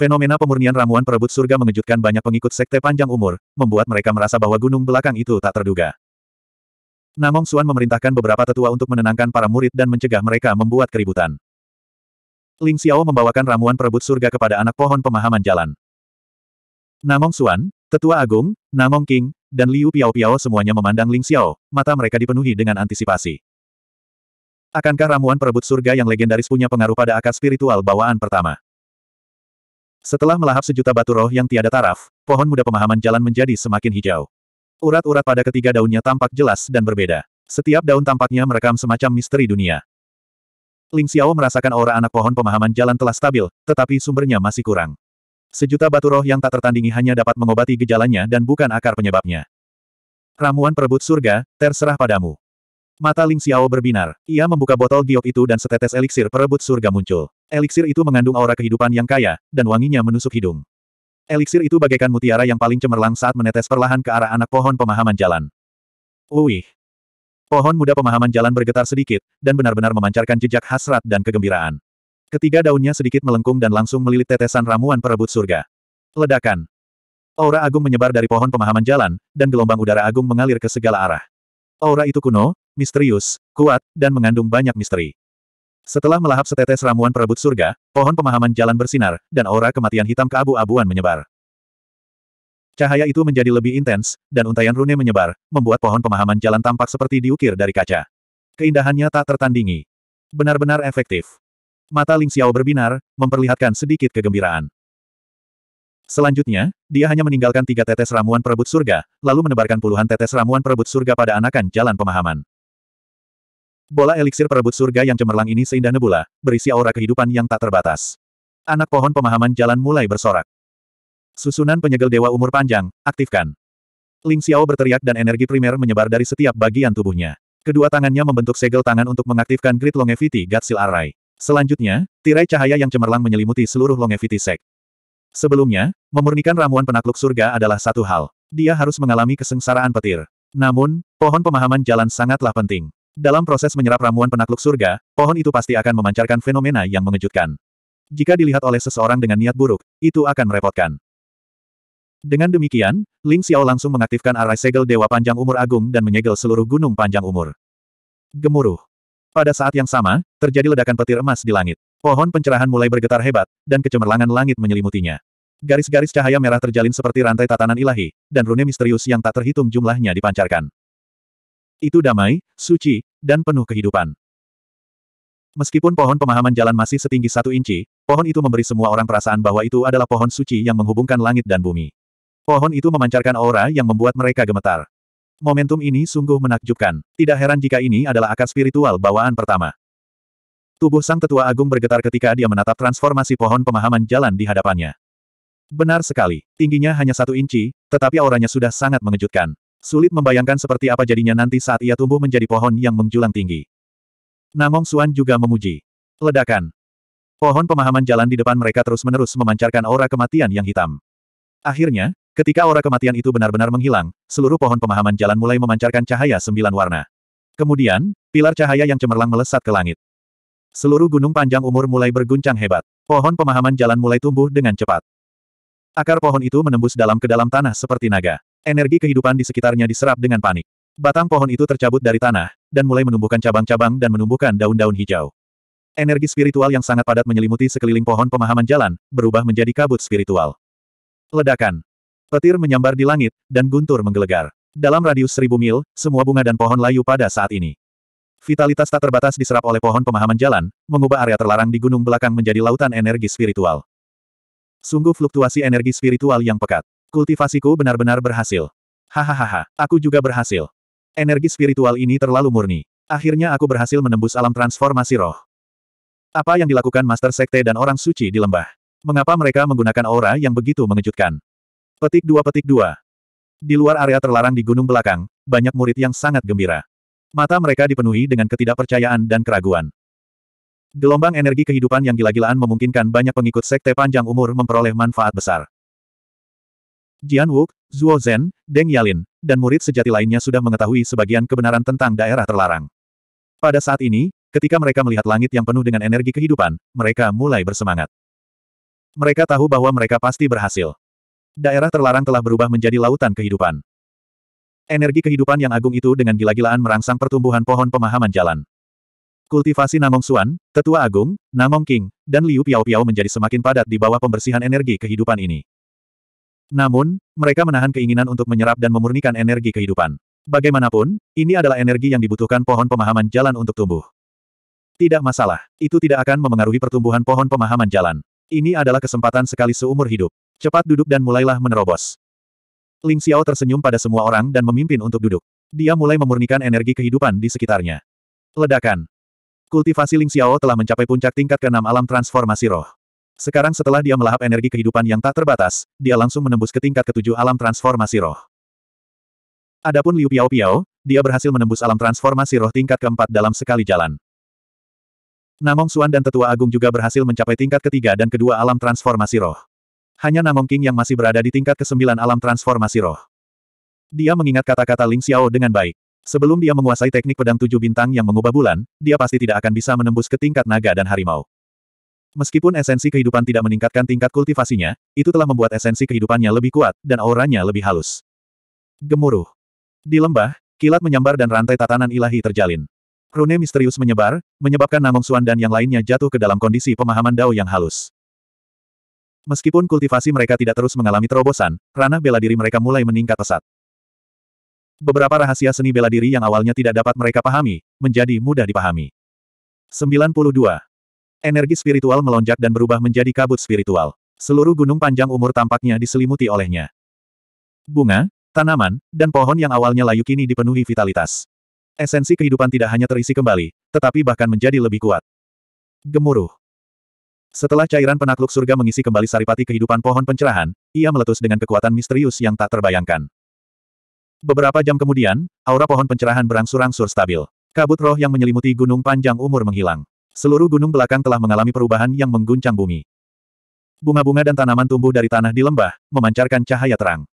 Fenomena pemurnian ramuan perebut surga mengejutkan banyak pengikut sekte panjang umur, membuat mereka merasa bahwa gunung belakang itu tak terduga. Namong Suan memerintahkan beberapa tetua untuk menenangkan para murid dan mencegah mereka membuat keributan. Ling Xiao membawakan ramuan perebut surga kepada anak pohon pemahaman jalan. Namong Suan, Tetua Agung, Namong King, dan Liu Piao Piao semuanya memandang Ling Xiao, mata mereka dipenuhi dengan antisipasi. Akankah ramuan perebut surga yang legendaris punya pengaruh pada akar spiritual bawaan pertama? Setelah melahap sejuta batu roh yang tiada taraf, pohon muda pemahaman jalan menjadi semakin hijau. Urat-urat pada ketiga daunnya tampak jelas dan berbeda. Setiap daun tampaknya merekam semacam misteri dunia. Ling Xiao merasakan aura anak pohon pemahaman jalan telah stabil, tetapi sumbernya masih kurang. Sejuta batu roh yang tak tertandingi hanya dapat mengobati gejalanya dan bukan akar penyebabnya. Ramuan perebut surga, terserah padamu. Mata Ling Xiao berbinar. Ia membuka botol giok itu dan setetes eliksir perebut surga muncul. Eliksir itu mengandung aura kehidupan yang kaya, dan wanginya menusuk hidung. Eliksir itu bagaikan mutiara yang paling cemerlang saat menetes perlahan ke arah anak pohon pemahaman jalan. Uih! Pohon muda pemahaman jalan bergetar sedikit, dan benar-benar memancarkan jejak hasrat dan kegembiraan. Ketiga daunnya sedikit melengkung dan langsung melilit tetesan ramuan perebut surga. Ledakan. Aura agung menyebar dari pohon pemahaman jalan, dan gelombang udara agung mengalir ke segala arah. Aura itu kuno, misterius, kuat, dan mengandung banyak misteri. Setelah melahap setetes ramuan perebut surga, pohon pemahaman jalan bersinar, dan aura kematian hitam keabu-abuan menyebar. Cahaya itu menjadi lebih intens, dan untayan rune menyebar, membuat pohon pemahaman jalan tampak seperti diukir dari kaca. Keindahannya tak tertandingi. Benar-benar efektif. Mata Ling Xiao berbinar, memperlihatkan sedikit kegembiraan. Selanjutnya, dia hanya meninggalkan tiga tetes ramuan perebut surga, lalu menebarkan puluhan tetes ramuan perebut surga pada anakan jalan pemahaman. Bola eliksir perebut surga yang cemerlang ini seindah nebula, berisi aura kehidupan yang tak terbatas. Anak pohon pemahaman jalan mulai bersorak. Susunan penyegel dewa umur panjang, aktifkan. Ling Xiao berteriak dan energi primer menyebar dari setiap bagian tubuhnya. Kedua tangannya membentuk segel tangan untuk mengaktifkan grid longevity Gatsil Array. Selanjutnya, tirai cahaya yang cemerlang menyelimuti seluruh longevity sek. Sebelumnya, memurnikan ramuan penakluk surga adalah satu hal. Dia harus mengalami kesengsaraan petir. Namun, pohon pemahaman jalan sangatlah penting. Dalam proses menyerap ramuan penakluk surga, pohon itu pasti akan memancarkan fenomena yang mengejutkan. Jika dilihat oleh seseorang dengan niat buruk, itu akan merepotkan. Dengan demikian, Ling Xiao langsung mengaktifkan arai segel Dewa Panjang Umur Agung dan menyegel seluruh gunung panjang umur. Gemuruh. Pada saat yang sama, terjadi ledakan petir emas di langit. Pohon pencerahan mulai bergetar hebat, dan kecemerlangan langit menyelimutinya. Garis-garis cahaya merah terjalin seperti rantai tatanan ilahi, dan rune misterius yang tak terhitung jumlahnya dipancarkan. Itu damai, suci, dan penuh kehidupan. Meskipun pohon pemahaman jalan masih setinggi satu inci, pohon itu memberi semua orang perasaan bahwa itu adalah pohon suci yang menghubungkan langit dan bumi. Pohon itu memancarkan aura yang membuat mereka gemetar. Momentum ini sungguh menakjubkan. Tidak heran jika ini adalah akar spiritual bawaan pertama. Tubuh sang tetua agung bergetar ketika dia menatap transformasi pohon pemahaman jalan di hadapannya. Benar sekali, tingginya hanya satu inci, tetapi auranya sudah sangat mengejutkan. Sulit membayangkan seperti apa jadinya nanti saat ia tumbuh menjadi pohon yang menjulang tinggi. Namong Suan juga memuji. Ledakan. Pohon pemahaman jalan di depan mereka terus-menerus memancarkan aura kematian yang hitam. Akhirnya, ketika aura kematian itu benar-benar menghilang, seluruh pohon pemahaman jalan mulai memancarkan cahaya sembilan warna. Kemudian, pilar cahaya yang cemerlang melesat ke langit. Seluruh gunung panjang umur mulai berguncang hebat. Pohon pemahaman jalan mulai tumbuh dengan cepat. Akar pohon itu menembus dalam ke dalam tanah seperti naga. Energi kehidupan di sekitarnya diserap dengan panik. Batang pohon itu tercabut dari tanah, dan mulai menumbuhkan cabang-cabang dan menumbuhkan daun-daun hijau. Energi spiritual yang sangat padat menyelimuti sekeliling pohon pemahaman jalan, berubah menjadi kabut spiritual. Ledakan. Petir menyambar di langit, dan guntur menggelegar. Dalam radius seribu mil, semua bunga dan pohon layu pada saat ini. Vitalitas tak terbatas diserap oleh pohon pemahaman jalan, mengubah area terlarang di gunung belakang menjadi lautan energi spiritual. Sungguh fluktuasi energi spiritual yang pekat. Kultivasiku benar-benar berhasil. Hahaha, aku juga berhasil. Energi spiritual ini terlalu murni. Akhirnya aku berhasil menembus alam transformasi roh. Apa yang dilakukan Master Sekte dan orang suci di lembah? Mengapa mereka menggunakan aura yang begitu mengejutkan? Petik 2 petik 2 Di luar area terlarang di gunung belakang, banyak murid yang sangat gembira. Mata mereka dipenuhi dengan ketidakpercayaan dan keraguan. Gelombang energi kehidupan yang gila-gilaan memungkinkan banyak pengikut sekte panjang umur memperoleh manfaat besar. Jian Wuk, Zhuo Zhen, Deng Yalin, dan murid sejati lainnya sudah mengetahui sebagian kebenaran tentang daerah terlarang. Pada saat ini, ketika mereka melihat langit yang penuh dengan energi kehidupan, mereka mulai bersemangat. Mereka tahu bahwa mereka pasti berhasil. Daerah terlarang telah berubah menjadi lautan kehidupan. Energi kehidupan yang agung itu dengan gila-gilaan merangsang pertumbuhan pohon pemahaman jalan. Kultivasi Namong Suan, Tetua Agung, Namong King, dan Liu Piao Piao menjadi semakin padat di bawah pembersihan energi kehidupan ini. Namun, mereka menahan keinginan untuk menyerap dan memurnikan energi kehidupan. Bagaimanapun, ini adalah energi yang dibutuhkan pohon pemahaman jalan untuk tumbuh. Tidak masalah, itu tidak akan memengaruhi pertumbuhan pohon pemahaman jalan. Ini adalah kesempatan sekali seumur hidup. Cepat duduk dan mulailah menerobos. Ling Xiao tersenyum pada semua orang dan memimpin untuk duduk. Dia mulai memurnikan energi kehidupan di sekitarnya. Ledakan. Kultivasi Ling Xiao telah mencapai puncak tingkat keenam alam transformasi roh. Sekarang setelah dia melahap energi kehidupan yang tak terbatas, dia langsung menembus ke tingkat ketujuh alam transformasi roh. Adapun Liu Piao Piao, dia berhasil menembus alam transformasi roh tingkat keempat dalam sekali jalan. Namong Suan dan Tetua Agung juga berhasil mencapai tingkat ketiga dan kedua alam transformasi roh. Hanya Namong King yang masih berada di tingkat kesembilan alam transformasi roh. Dia mengingat kata-kata Ling Xiao dengan baik. Sebelum dia menguasai teknik pedang tujuh bintang yang mengubah bulan, dia pasti tidak akan bisa menembus ke tingkat naga dan harimau. Meskipun esensi kehidupan tidak meningkatkan tingkat kultivasinya, itu telah membuat esensi kehidupannya lebih kuat, dan auranya lebih halus. Gemuruh. Di lembah, kilat menyambar dan rantai tatanan ilahi terjalin. Rune misterius menyebar, menyebabkan Namong Suan dan yang lainnya jatuh ke dalam kondisi pemahaman Dao yang halus. Meskipun kultivasi mereka tidak terus mengalami terobosan, ranah bela diri mereka mulai meningkat pesat. Beberapa rahasia seni bela diri yang awalnya tidak dapat mereka pahami, menjadi mudah dipahami. 92. Energi spiritual melonjak dan berubah menjadi kabut spiritual. Seluruh gunung panjang umur tampaknya diselimuti olehnya. Bunga, tanaman, dan pohon yang awalnya layu kini dipenuhi vitalitas. Esensi kehidupan tidak hanya terisi kembali, tetapi bahkan menjadi lebih kuat. Gemuruh. Setelah cairan penakluk surga mengisi kembali saripati kehidupan pohon pencerahan, ia meletus dengan kekuatan misterius yang tak terbayangkan. Beberapa jam kemudian, aura pohon pencerahan berangsur-angsur stabil. Kabut roh yang menyelimuti gunung panjang umur menghilang. Seluruh gunung belakang telah mengalami perubahan yang mengguncang bumi. Bunga-bunga dan tanaman tumbuh dari tanah di lembah, memancarkan cahaya terang.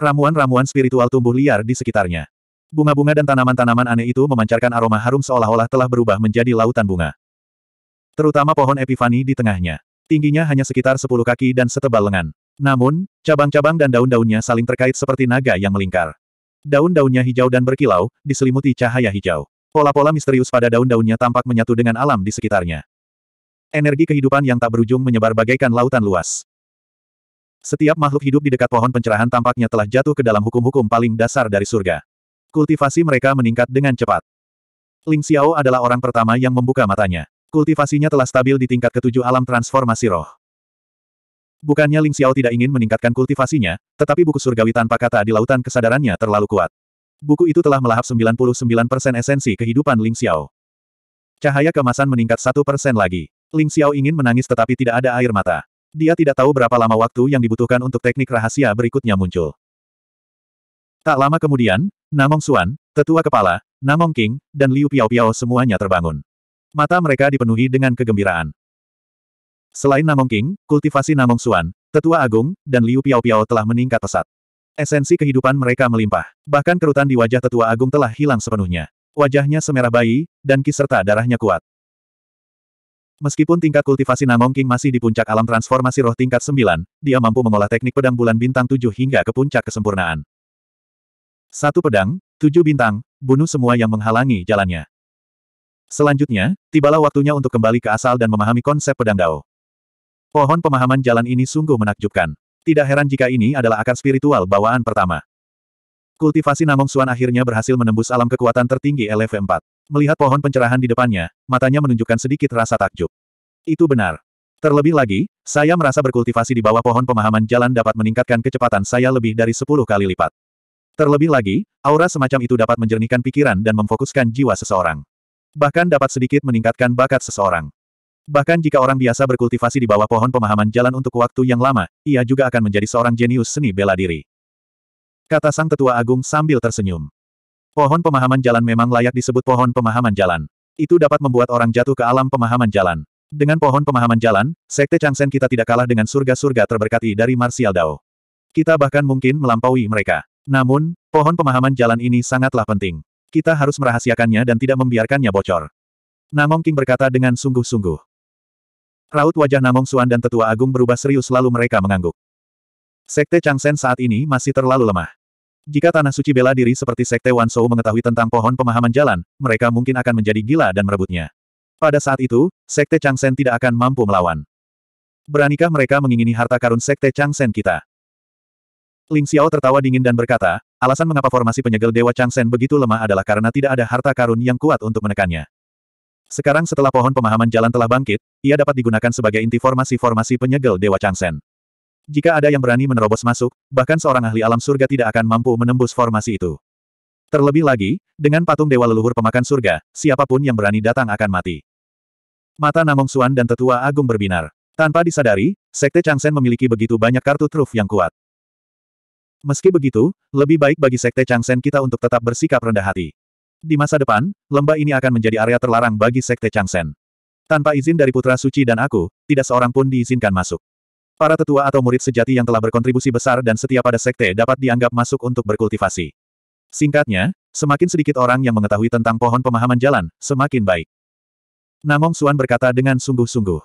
Ramuan-ramuan spiritual tumbuh liar di sekitarnya. Bunga-bunga dan tanaman-tanaman aneh itu memancarkan aroma harum seolah-olah telah berubah menjadi lautan bunga. Terutama pohon epifani di tengahnya. Tingginya hanya sekitar 10 kaki dan setebal lengan. Namun, cabang-cabang dan daun-daunnya saling terkait seperti naga yang melingkar. Daun-daunnya hijau dan berkilau, diselimuti cahaya hijau. Pola-pola misterius pada daun-daunnya tampak menyatu dengan alam di sekitarnya. Energi kehidupan yang tak berujung menyebar bagaikan lautan luas. Setiap makhluk hidup di dekat pohon pencerahan tampaknya telah jatuh ke dalam hukum-hukum paling dasar dari surga. Kultivasi mereka meningkat dengan cepat. Ling Xiao adalah orang pertama yang membuka matanya. Kultivasinya telah stabil di tingkat ketujuh alam transformasi roh. Bukannya Ling Xiao tidak ingin meningkatkan kultivasinya, tetapi buku surgawi tanpa kata di lautan kesadarannya terlalu kuat. Buku itu telah melahap 99% esensi kehidupan Ling Xiao. Cahaya kemasan meningkat satu persen lagi. Ling Xiao ingin menangis tetapi tidak ada air mata. Dia tidak tahu berapa lama waktu yang dibutuhkan untuk teknik rahasia berikutnya muncul. Tak lama kemudian, Namong Xuan, Tetua Kepala, Namong King, dan Liu Piao Piao semuanya terbangun. Mata mereka dipenuhi dengan kegembiraan. Selain Namong King, kultivasi Namong Xuan, Tetua Agung, dan Liu Piao Piao telah meningkat pesat. Esensi kehidupan mereka melimpah. Bahkan kerutan di wajah tetua agung telah hilang sepenuhnya. Wajahnya semerah bayi, dan kiserta darahnya kuat. Meskipun tingkat kultivasi Namong King masih di puncak alam transformasi roh tingkat 9, dia mampu mengolah teknik pedang bulan bintang 7 hingga ke puncak kesempurnaan. Satu pedang, tujuh bintang, bunuh semua yang menghalangi jalannya. Selanjutnya, tibalah waktunya untuk kembali ke asal dan memahami konsep pedang Dao. Pohon pemahaman jalan ini sungguh menakjubkan. Tidak heran jika ini adalah akar spiritual bawaan pertama. Kultivasi Namong Suan akhirnya berhasil menembus alam kekuatan tertinggi lf 4 Melihat pohon pencerahan di depannya, matanya menunjukkan sedikit rasa takjub. Itu benar. Terlebih lagi, saya merasa berkultivasi di bawah pohon pemahaman jalan dapat meningkatkan kecepatan saya lebih dari 10 kali lipat. Terlebih lagi, aura semacam itu dapat menjernihkan pikiran dan memfokuskan jiwa seseorang. Bahkan dapat sedikit meningkatkan bakat seseorang. Bahkan jika orang biasa berkultivasi di bawah pohon pemahaman jalan untuk waktu yang lama, ia juga akan menjadi seorang jenius seni bela diri. Kata sang tetua agung sambil tersenyum. Pohon pemahaman jalan memang layak disebut pohon pemahaman jalan. Itu dapat membuat orang jatuh ke alam pemahaman jalan. Dengan pohon pemahaman jalan, Sekte Changsen kita tidak kalah dengan surga-surga terberkati dari Martial Dao. Kita bahkan mungkin melampaui mereka. Namun, pohon pemahaman jalan ini sangatlah penting. Kita harus merahasiakannya dan tidak membiarkannya bocor. Namong King berkata dengan sungguh-sungguh. Raut wajah Namong Suan dan Tetua Agung berubah serius lalu mereka mengangguk. Sekte Changsen saat ini masih terlalu lemah. Jika Tanah Suci bela diri seperti Sekte Wan Wansou mengetahui tentang pohon pemahaman jalan, mereka mungkin akan menjadi gila dan merebutnya. Pada saat itu, Sekte Changsen tidak akan mampu melawan. Beranikah mereka mengingini harta karun Sekte Changsen kita? Ling Xiao tertawa dingin dan berkata, alasan mengapa formasi penyegel Dewa Changsen begitu lemah adalah karena tidak ada harta karun yang kuat untuk menekannya. Sekarang setelah pohon pemahaman jalan telah bangkit, ia dapat digunakan sebagai inti formasi-formasi penyegel Dewa Changsen. Jika ada yang berani menerobos masuk, bahkan seorang ahli alam surga tidak akan mampu menembus formasi itu. Terlebih lagi, dengan patung Dewa Leluhur Pemakan Surga, siapapun yang berani datang akan mati. Mata Namong Suan dan Tetua Agung berbinar. Tanpa disadari, Sekte Changsen memiliki begitu banyak kartu truf yang kuat. Meski begitu, lebih baik bagi Sekte Changsen kita untuk tetap bersikap rendah hati. Di masa depan, lembah ini akan menjadi area terlarang bagi Sekte Changsen. Tanpa izin dari Putra Suci dan aku, tidak seorang pun diizinkan masuk. Para tetua atau murid sejati yang telah berkontribusi besar dan setia pada sekte dapat dianggap masuk untuk berkultivasi. Singkatnya, semakin sedikit orang yang mengetahui tentang pohon pemahaman jalan, semakin baik. Namong Suan berkata dengan sungguh-sungguh.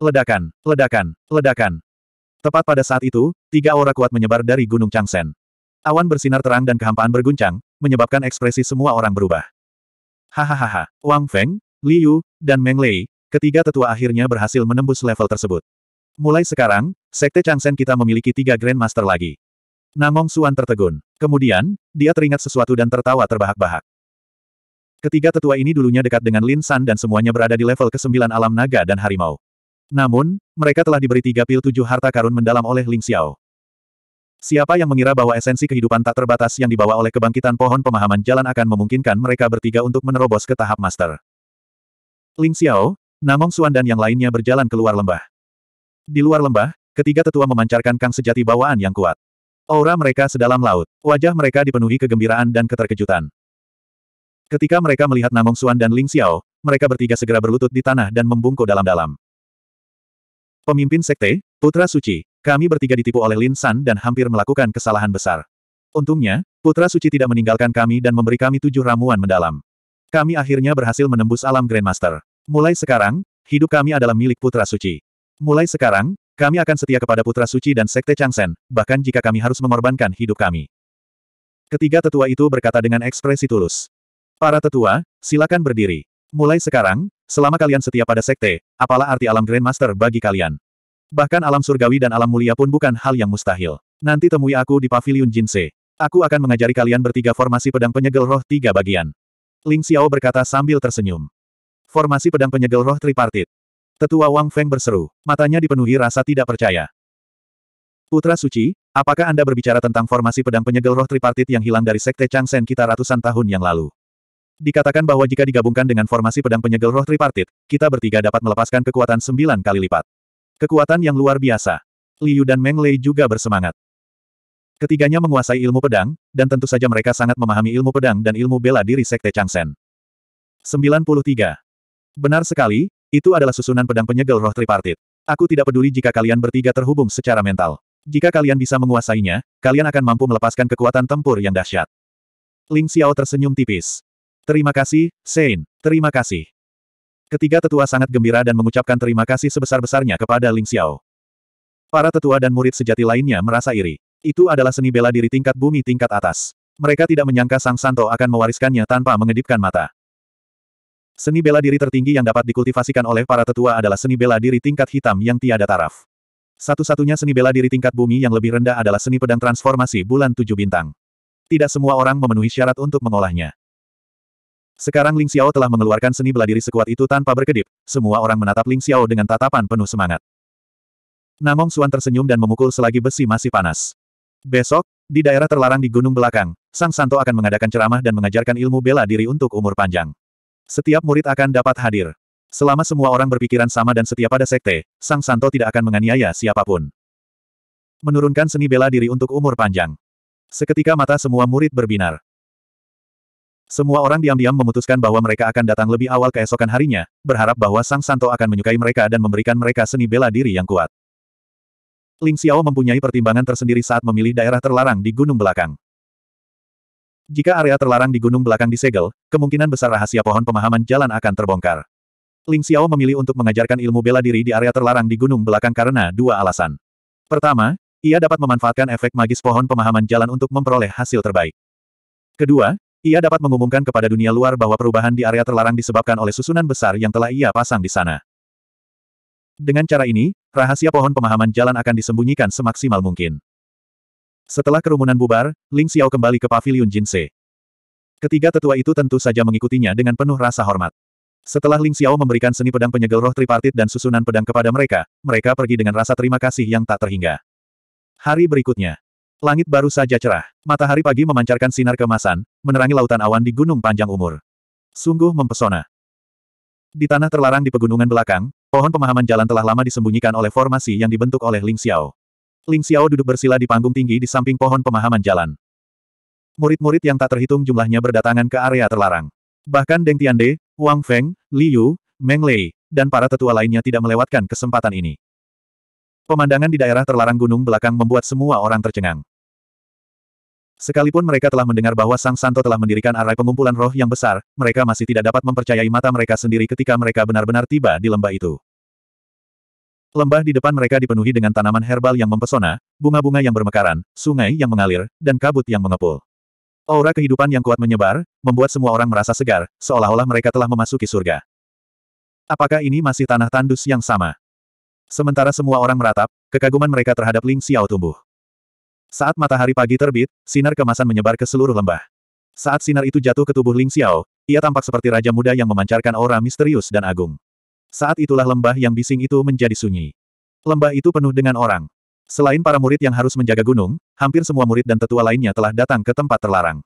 Ledakan, ledakan, ledakan. Tepat pada saat itu, tiga aura kuat menyebar dari Gunung Changsen. Awan bersinar terang dan kehampaan berguncang, menyebabkan ekspresi semua orang berubah. Hahaha, Wang Feng, Liu, dan Meng Lei, ketiga tetua akhirnya berhasil menembus level tersebut. Mulai sekarang, Sekte Changsen kita memiliki tiga Grandmaster lagi. Namong Suan tertegun. Kemudian, dia teringat sesuatu dan tertawa terbahak-bahak. Ketiga tetua ini dulunya dekat dengan Lin San dan semuanya berada di level ke-9 alam naga dan harimau. Namun, mereka telah diberi tiga pil tujuh harta karun mendalam oleh Ling Xiao. Siapa yang mengira bahwa esensi kehidupan tak terbatas yang dibawa oleh kebangkitan pohon pemahaman jalan akan memungkinkan mereka bertiga untuk menerobos ke tahap master. Ling Xiao, Namong Xuan dan yang lainnya berjalan keluar lembah. Di luar lembah, ketiga tetua memancarkan kang sejati bawaan yang kuat. Aura mereka sedalam laut, wajah mereka dipenuhi kegembiraan dan keterkejutan. Ketika mereka melihat Namong Xuan dan Ling Xiao, mereka bertiga segera berlutut di tanah dan membungkuk dalam-dalam. Pemimpin Sekte, Putra Suci, kami bertiga ditipu oleh Lin San dan hampir melakukan kesalahan besar. Untungnya, Putra Suci tidak meninggalkan kami dan memberi kami tujuh ramuan mendalam. Kami akhirnya berhasil menembus alam Grandmaster. Mulai sekarang, hidup kami adalah milik Putra Suci. Mulai sekarang, kami akan setia kepada Putra Suci dan Sekte Changsen, bahkan jika kami harus mengorbankan hidup kami. Ketiga tetua itu berkata dengan ekspresi tulus. Para tetua, silakan berdiri. Mulai sekarang, selama kalian setia pada sekte, apalah arti alam Grandmaster bagi kalian? Bahkan alam surgawi dan alam mulia pun bukan hal yang mustahil. Nanti temui aku di Paviliun Jinse. Aku akan mengajari kalian bertiga formasi pedang penyegel roh tiga bagian. Ling Xiao berkata sambil tersenyum. Formasi pedang penyegel roh tripartit. Tetua Wang Feng berseru, matanya dipenuhi rasa tidak percaya. Putra Suci, apakah Anda berbicara tentang formasi pedang penyegel roh tripartit yang hilang dari Sekte Changsen kita ratusan tahun yang lalu? Dikatakan bahwa jika digabungkan dengan formasi pedang penyegel roh tripartit, kita bertiga dapat melepaskan kekuatan sembilan kali lipat. Kekuatan yang luar biasa. Liu dan Meng Lei juga bersemangat. Ketiganya menguasai ilmu pedang, dan tentu saja mereka sangat memahami ilmu pedang dan ilmu bela diri Sekte Changsen. 93. Benar sekali, itu adalah susunan pedang penyegel roh tripartit. Aku tidak peduli jika kalian bertiga terhubung secara mental. Jika kalian bisa menguasainya, kalian akan mampu melepaskan kekuatan tempur yang dahsyat. Ling Xiao tersenyum tipis. Terima kasih, Sein. Terima kasih. Ketiga tetua sangat gembira dan mengucapkan terima kasih sebesar-besarnya kepada Ling Xiao. Para tetua dan murid sejati lainnya merasa iri. Itu adalah seni bela diri tingkat bumi tingkat atas. Mereka tidak menyangka Sang Santo akan mewariskannya tanpa mengedipkan mata. Seni bela diri tertinggi yang dapat dikultivasikan oleh para tetua adalah seni bela diri tingkat hitam yang tiada taraf. Satu-satunya seni bela diri tingkat bumi yang lebih rendah adalah seni pedang transformasi bulan tujuh bintang. Tidak semua orang memenuhi syarat untuk mengolahnya. Sekarang Ling Xiao telah mengeluarkan seni bela diri sekuat itu tanpa berkedip, semua orang menatap Ling Xiao dengan tatapan penuh semangat. Namong Xuan tersenyum dan memukul selagi besi masih panas. Besok, di daerah terlarang di Gunung Belakang, Sang Santo akan mengadakan ceramah dan mengajarkan ilmu bela diri untuk umur panjang. Setiap murid akan dapat hadir. Selama semua orang berpikiran sama dan setia pada sekte, Sang Santo tidak akan menganiaya siapapun. Menurunkan seni bela diri untuk umur panjang. Seketika mata semua murid berbinar. Semua orang diam-diam memutuskan bahwa mereka akan datang lebih awal keesokan harinya, berharap bahwa Sang Santo akan menyukai mereka dan memberikan mereka seni bela diri yang kuat. Ling Xiao mempunyai pertimbangan tersendiri saat memilih daerah terlarang di gunung belakang. Jika area terlarang di gunung belakang disegel, kemungkinan besar rahasia pohon pemahaman jalan akan terbongkar. Ling Xiao memilih untuk mengajarkan ilmu bela diri di area terlarang di gunung belakang karena dua alasan. Pertama, ia dapat memanfaatkan efek magis pohon pemahaman jalan untuk memperoleh hasil terbaik. Kedua, ia dapat mengumumkan kepada dunia luar bahwa perubahan di area terlarang disebabkan oleh susunan besar yang telah ia pasang di sana. Dengan cara ini, rahasia pohon pemahaman jalan akan disembunyikan semaksimal mungkin. Setelah kerumunan bubar, Ling Xiao kembali ke pavilion Jinse. Ketiga tetua itu tentu saja mengikutinya dengan penuh rasa hormat. Setelah Ling Xiao memberikan seni pedang penyegel roh tripartit dan susunan pedang kepada mereka, mereka pergi dengan rasa terima kasih yang tak terhingga. Hari berikutnya, Langit baru saja cerah. Matahari pagi memancarkan sinar kemasan, menerangi lautan awan di gunung panjang umur. Sungguh mempesona. Di tanah terlarang di pegunungan belakang, pohon pemahaman jalan telah lama disembunyikan oleh formasi yang dibentuk oleh Ling Xiao. Ling Xiao duduk bersila di panggung tinggi di samping pohon pemahaman jalan. Murid-murid yang tak terhitung jumlahnya berdatangan ke area terlarang. Bahkan Deng Tiande, Wang Feng, Liu, Meng Lei, dan para tetua lainnya tidak melewatkan kesempatan ini. Pemandangan di daerah terlarang gunung belakang membuat semua orang tercengang. Sekalipun mereka telah mendengar bahwa Sang Santo telah mendirikan arai pengumpulan roh yang besar, mereka masih tidak dapat mempercayai mata mereka sendiri ketika mereka benar-benar tiba di lembah itu. Lembah di depan mereka dipenuhi dengan tanaman herbal yang mempesona, bunga-bunga yang bermekaran, sungai yang mengalir, dan kabut yang mengepul. Aura kehidupan yang kuat menyebar, membuat semua orang merasa segar, seolah-olah mereka telah memasuki surga. Apakah ini masih tanah tandus yang sama? Sementara semua orang meratap, kekaguman mereka terhadap Ling Xiao tumbuh. Saat matahari pagi terbit, sinar kemasan menyebar ke seluruh lembah. Saat sinar itu jatuh ke tubuh Ling Xiao, ia tampak seperti raja muda yang memancarkan aura misterius dan agung. Saat itulah lembah yang bising itu menjadi sunyi. Lembah itu penuh dengan orang. Selain para murid yang harus menjaga gunung, hampir semua murid dan tetua lainnya telah datang ke tempat terlarang.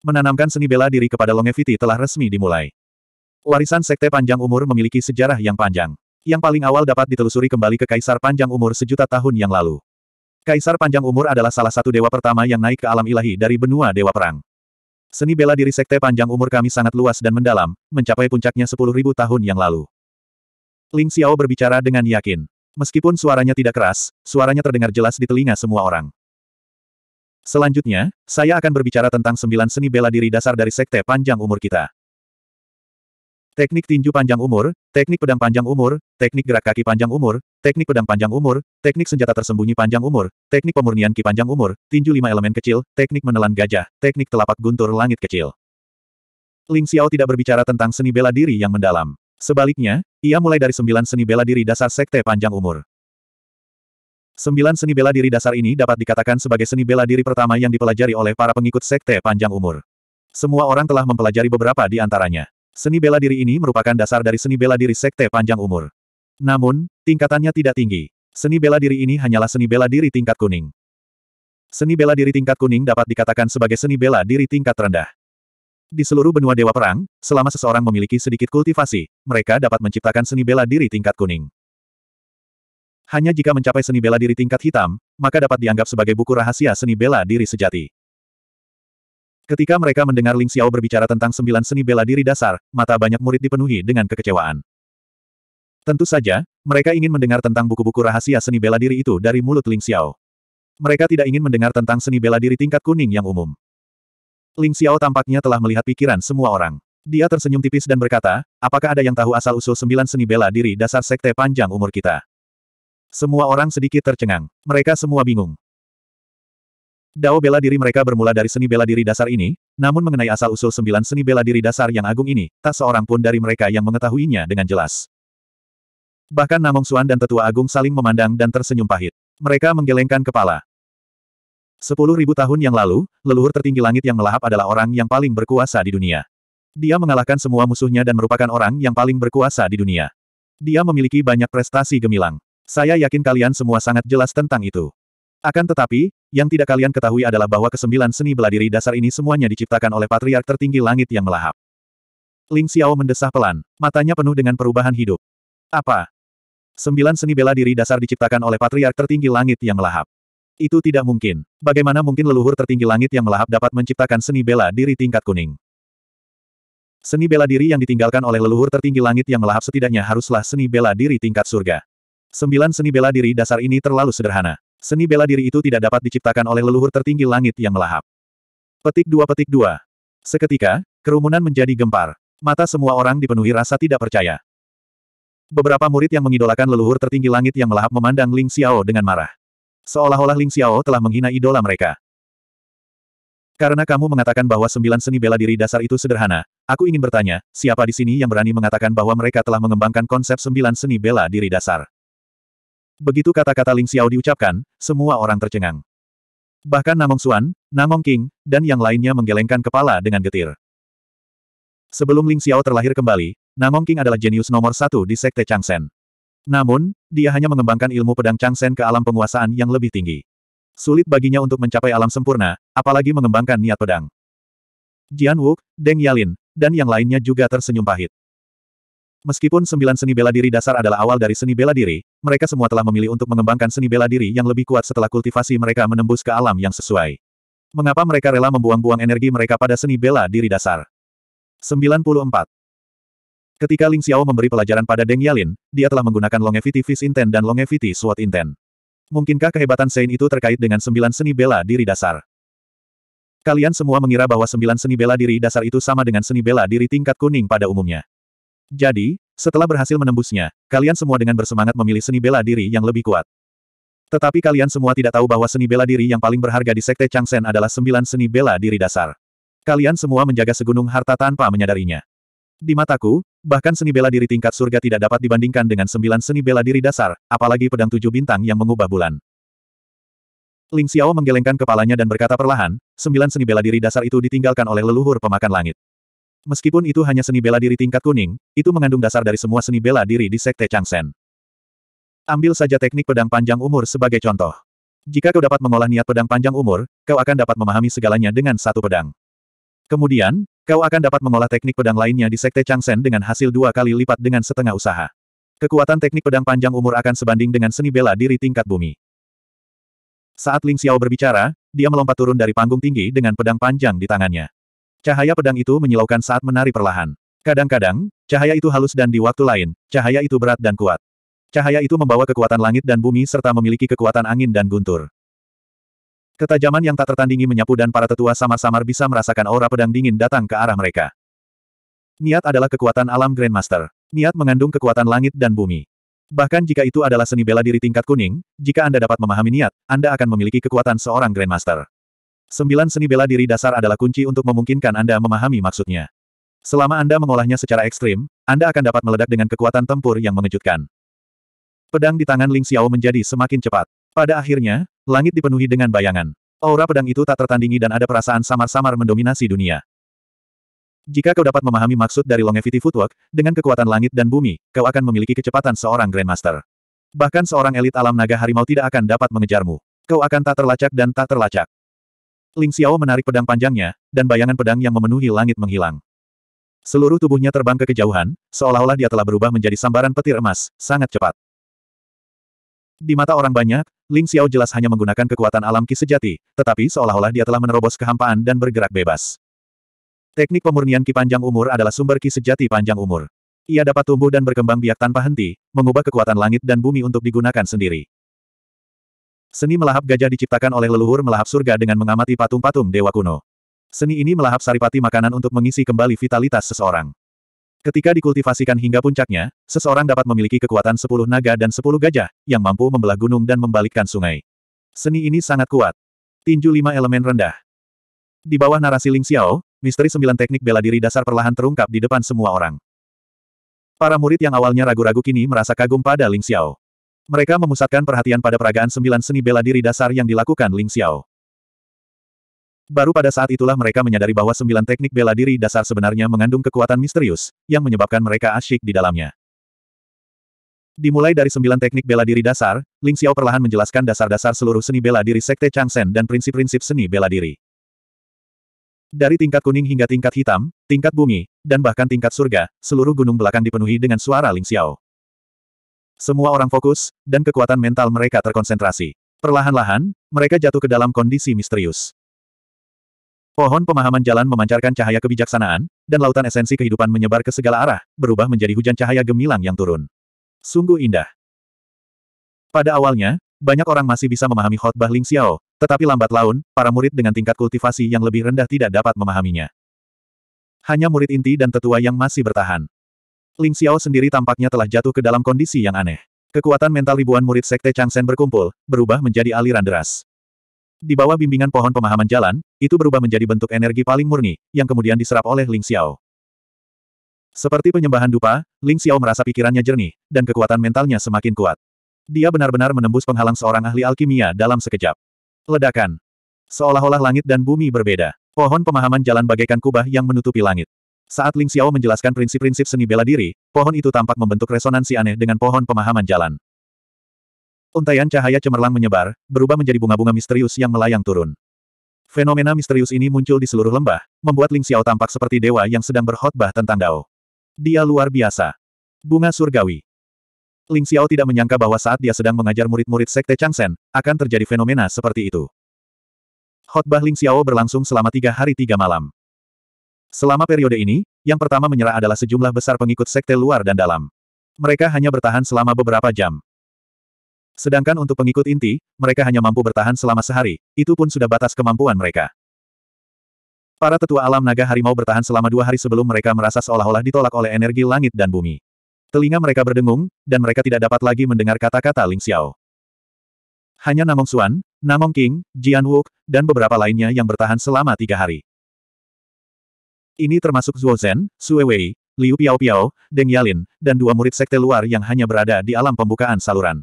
Menanamkan seni bela diri kepada longevity telah resmi dimulai. Warisan Sekte Panjang Umur memiliki sejarah yang panjang yang paling awal dapat ditelusuri kembali ke Kaisar Panjang Umur sejuta tahun yang lalu. Kaisar Panjang Umur adalah salah satu dewa pertama yang naik ke alam ilahi dari benua Dewa Perang. Seni bela diri Sekte Panjang Umur kami sangat luas dan mendalam, mencapai puncaknya sepuluh ribu tahun yang lalu. Ling Xiao berbicara dengan yakin. Meskipun suaranya tidak keras, suaranya terdengar jelas di telinga semua orang. Selanjutnya, saya akan berbicara tentang sembilan seni bela diri dasar dari Sekte Panjang Umur kita. Teknik tinju panjang umur, teknik pedang panjang umur, teknik gerak kaki panjang umur, teknik pedang panjang umur, teknik senjata tersembunyi panjang umur, teknik pemurnian ki panjang umur, tinju lima elemen kecil, teknik menelan gajah, teknik telapak guntur langit kecil. Ling Xiao tidak berbicara tentang seni bela diri yang mendalam. Sebaliknya, ia mulai dari sembilan seni bela diri dasar sekte panjang umur. Sembilan seni bela diri dasar ini dapat dikatakan sebagai seni bela diri pertama yang dipelajari oleh para pengikut sekte panjang umur. Semua orang telah mempelajari beberapa di antaranya. Seni bela diri ini merupakan dasar dari seni bela diri sekte panjang umur. Namun, tingkatannya tidak tinggi. Seni bela diri ini hanyalah seni bela diri tingkat kuning. Seni bela diri tingkat kuning dapat dikatakan sebagai seni bela diri tingkat rendah. Di seluruh benua Dewa Perang, selama seseorang memiliki sedikit kultivasi, mereka dapat menciptakan seni bela diri tingkat kuning. Hanya jika mencapai seni bela diri tingkat hitam, maka dapat dianggap sebagai buku rahasia seni bela diri sejati. Ketika mereka mendengar Ling Xiao berbicara tentang sembilan seni bela diri dasar, mata banyak murid dipenuhi dengan kekecewaan. Tentu saja, mereka ingin mendengar tentang buku-buku rahasia seni bela diri itu dari mulut Ling Xiao. Mereka tidak ingin mendengar tentang seni bela diri tingkat kuning yang umum. Ling Xiao tampaknya telah melihat pikiran semua orang. Dia tersenyum tipis dan berkata, apakah ada yang tahu asal-usul sembilan seni bela diri dasar sekte panjang umur kita? Semua orang sedikit tercengang. Mereka semua bingung. Dao bela diri mereka bermula dari seni bela diri dasar ini, namun mengenai asal-usul sembilan seni bela diri dasar yang agung ini, tak seorang pun dari mereka yang mengetahuinya dengan jelas. Bahkan Namong Suan dan Tetua Agung saling memandang dan tersenyum pahit. Mereka menggelengkan kepala. Sepuluh ribu tahun yang lalu, leluhur tertinggi langit yang melahap adalah orang yang paling berkuasa di dunia. Dia mengalahkan semua musuhnya dan merupakan orang yang paling berkuasa di dunia. Dia memiliki banyak prestasi gemilang. Saya yakin kalian semua sangat jelas tentang itu. Akan tetapi, yang tidak kalian ketahui adalah bahwa kesembilan seni bela diri dasar ini semuanya diciptakan oleh patriark tertinggi langit yang melahap. Ling Xiao mendesah pelan, matanya penuh dengan perubahan hidup. Apa? Sembilan seni bela diri dasar diciptakan oleh patriark tertinggi langit yang melahap. Itu tidak mungkin. Bagaimana mungkin leluhur tertinggi langit yang melahap dapat menciptakan seni bela diri tingkat kuning? Seni bela diri yang ditinggalkan oleh leluhur tertinggi langit yang melahap setidaknya haruslah seni bela diri tingkat surga. Sembilan seni bela diri dasar ini terlalu sederhana. Seni bela diri itu tidak dapat diciptakan oleh leluhur tertinggi langit yang melahap. Petik dua petik dua. Seketika, kerumunan menjadi gempar. Mata semua orang dipenuhi rasa tidak percaya. Beberapa murid yang mengidolakan leluhur tertinggi langit yang melahap memandang Ling Xiao dengan marah. Seolah-olah Ling Xiao telah menghina idola mereka. Karena kamu mengatakan bahwa sembilan seni bela diri dasar itu sederhana, aku ingin bertanya, siapa di sini yang berani mengatakan bahwa mereka telah mengembangkan konsep sembilan seni bela diri dasar? Begitu kata-kata Ling Xiao diucapkan, semua orang tercengang. Bahkan Namong Xuan, Namong King, dan yang lainnya menggelengkan kepala dengan getir. Sebelum Ling Xiao terlahir kembali, Namong King adalah jenius nomor satu di Sekte Changsen. Namun, dia hanya mengembangkan ilmu pedang Changsen ke alam penguasaan yang lebih tinggi. Sulit baginya untuk mencapai alam sempurna, apalagi mengembangkan niat pedang. Jian Wuk, Deng Yalin, dan yang lainnya juga tersenyum pahit. Meskipun sembilan seni bela diri dasar adalah awal dari seni bela diri, mereka semua telah memilih untuk mengembangkan seni bela diri yang lebih kuat setelah kultivasi mereka menembus ke alam yang sesuai. Mengapa mereka rela membuang-buang energi mereka pada seni bela diri dasar? 94. Ketika Ling Xiao memberi pelajaran pada Deng Yalin, dia telah menggunakan Longevity Fist Intent dan Longevity Sword Intent. Mungkinkah kehebatan Sein itu terkait dengan sembilan seni bela diri dasar? Kalian semua mengira bahwa sembilan seni bela diri dasar itu sama dengan seni bela diri tingkat kuning pada umumnya. Jadi, setelah berhasil menembusnya, kalian semua dengan bersemangat memilih seni bela diri yang lebih kuat. Tetapi kalian semua tidak tahu bahwa seni bela diri yang paling berharga di Sekte Changsen adalah sembilan seni bela diri dasar. Kalian semua menjaga segunung harta tanpa menyadarinya. Di mataku, bahkan seni bela diri tingkat surga tidak dapat dibandingkan dengan sembilan seni bela diri dasar, apalagi pedang tujuh bintang yang mengubah bulan. Ling Xiao menggelengkan kepalanya dan berkata perlahan, sembilan seni bela diri dasar itu ditinggalkan oleh leluhur pemakan langit. Meskipun itu hanya seni bela diri tingkat kuning, itu mengandung dasar dari semua seni bela diri di Sekte Changsen. Ambil saja teknik pedang panjang umur sebagai contoh. Jika kau dapat mengolah niat pedang panjang umur, kau akan dapat memahami segalanya dengan satu pedang. Kemudian, kau akan dapat mengolah teknik pedang lainnya di Sekte Changsen dengan hasil dua kali lipat dengan setengah usaha. Kekuatan teknik pedang panjang umur akan sebanding dengan seni bela diri tingkat bumi. Saat Ling Xiao berbicara, dia melompat turun dari panggung tinggi dengan pedang panjang di tangannya. Cahaya pedang itu menyilaukan saat menari perlahan. Kadang-kadang, cahaya itu halus dan di waktu lain, cahaya itu berat dan kuat. Cahaya itu membawa kekuatan langit dan bumi serta memiliki kekuatan angin dan guntur. Ketajaman yang tak tertandingi menyapu dan para tetua samar-samar bisa merasakan aura pedang dingin datang ke arah mereka. Niat adalah kekuatan alam Grandmaster. Niat mengandung kekuatan langit dan bumi. Bahkan jika itu adalah seni bela diri tingkat kuning, jika Anda dapat memahami niat, Anda akan memiliki kekuatan seorang Grandmaster. Sembilan seni bela diri dasar adalah kunci untuk memungkinkan Anda memahami maksudnya. Selama Anda mengolahnya secara ekstrim, Anda akan dapat meledak dengan kekuatan tempur yang mengejutkan. Pedang di tangan Ling Xiao menjadi semakin cepat. Pada akhirnya, langit dipenuhi dengan bayangan. Aura pedang itu tak tertandingi dan ada perasaan samar-samar mendominasi dunia. Jika kau dapat memahami maksud dari longevity footwork, dengan kekuatan langit dan bumi, kau akan memiliki kecepatan seorang Grandmaster. Bahkan seorang elit alam naga harimau tidak akan dapat mengejarmu. Kau akan tak terlacak dan tak terlacak. Ling Xiao menarik pedang panjangnya, dan bayangan pedang yang memenuhi langit menghilang. Seluruh tubuhnya terbang ke kejauhan, seolah-olah dia telah berubah menjadi sambaran petir emas, sangat cepat. Di mata orang banyak, Ling Xiao jelas hanya menggunakan kekuatan alam ki sejati, tetapi seolah-olah dia telah menerobos kehampaan dan bergerak bebas. Teknik pemurnian ki panjang umur adalah sumber ki sejati panjang umur. Ia dapat tumbuh dan berkembang biak tanpa henti, mengubah kekuatan langit dan bumi untuk digunakan sendiri. Seni melahap gajah diciptakan oleh leluhur melahap surga dengan mengamati patung-patung dewa kuno. Seni ini melahap saripati makanan untuk mengisi kembali vitalitas seseorang. Ketika dikultivasikan hingga puncaknya, seseorang dapat memiliki kekuatan sepuluh naga dan sepuluh gajah, yang mampu membelah gunung dan membalikkan sungai. Seni ini sangat kuat. Tinju lima elemen rendah. Di bawah narasi Ling Xiao, misteri sembilan teknik bela diri dasar perlahan terungkap di depan semua orang. Para murid yang awalnya ragu-ragu kini merasa kagum pada Ling Xiao. Mereka memusatkan perhatian pada peragaan sembilan seni bela diri dasar yang dilakukan Ling Xiao. Baru pada saat itulah mereka menyadari bahwa sembilan teknik bela diri dasar sebenarnya mengandung kekuatan misterius, yang menyebabkan mereka asyik di dalamnya. Dimulai dari sembilan teknik bela diri dasar, Ling Xiao perlahan menjelaskan dasar-dasar seluruh seni bela diri Sekte Chang Changsen dan prinsip-prinsip seni bela diri. Dari tingkat kuning hingga tingkat hitam, tingkat bumi, dan bahkan tingkat surga, seluruh gunung belakang dipenuhi dengan suara Ling Xiao. Semua orang fokus, dan kekuatan mental mereka terkonsentrasi. Perlahan-lahan, mereka jatuh ke dalam kondisi misterius. Pohon pemahaman jalan memancarkan cahaya kebijaksanaan, dan lautan esensi kehidupan menyebar ke segala arah, berubah menjadi hujan cahaya gemilang yang turun. Sungguh indah. Pada awalnya, banyak orang masih bisa memahami khotbah Ling Xiao, tetapi lambat laun, para murid dengan tingkat kultivasi yang lebih rendah tidak dapat memahaminya. Hanya murid inti dan tetua yang masih bertahan. Ling Xiao sendiri tampaknya telah jatuh ke dalam kondisi yang aneh. Kekuatan mental ribuan murid Sekte Changshen berkumpul, berubah menjadi aliran deras. Di bawah bimbingan pohon pemahaman jalan, itu berubah menjadi bentuk energi paling murni, yang kemudian diserap oleh Ling Xiao. Seperti penyembahan dupa, Ling Xiao merasa pikirannya jernih, dan kekuatan mentalnya semakin kuat. Dia benar-benar menembus penghalang seorang ahli alkimia dalam sekejap. Ledakan. Seolah-olah langit dan bumi berbeda. Pohon pemahaman jalan bagaikan kubah yang menutupi langit. Saat Ling Xiao menjelaskan prinsip-prinsip seni bela diri, pohon itu tampak membentuk resonansi aneh dengan pohon pemahaman jalan. Untaian cahaya cemerlang menyebar, berubah menjadi bunga-bunga misterius yang melayang turun. Fenomena misterius ini muncul di seluruh lembah, membuat Ling Xiao tampak seperti dewa yang sedang berkhotbah tentang Dao. Dia luar biasa. Bunga surgawi. Ling Xiao tidak menyangka bahwa saat dia sedang mengajar murid-murid Sekte Changsen, akan terjadi fenomena seperti itu. Khotbah Ling Xiao berlangsung selama tiga hari tiga malam. Selama periode ini, yang pertama menyerah adalah sejumlah besar pengikut sekte luar dan dalam. Mereka hanya bertahan selama beberapa jam. Sedangkan untuk pengikut inti, mereka hanya mampu bertahan selama sehari, itu pun sudah batas kemampuan mereka. Para tetua alam naga harimau bertahan selama dua hari sebelum mereka merasa seolah-olah ditolak oleh energi langit dan bumi. Telinga mereka berdengung, dan mereka tidak dapat lagi mendengar kata-kata Ling Xiao. Hanya Namong Suan, Namong King, Jian Wook, dan beberapa lainnya yang bertahan selama tiga hari. Ini termasuk Zuo Zhen, Sue Wei, Liu Piao Piao, Deng Yalin, dan dua murid sekte luar yang hanya berada di alam pembukaan saluran.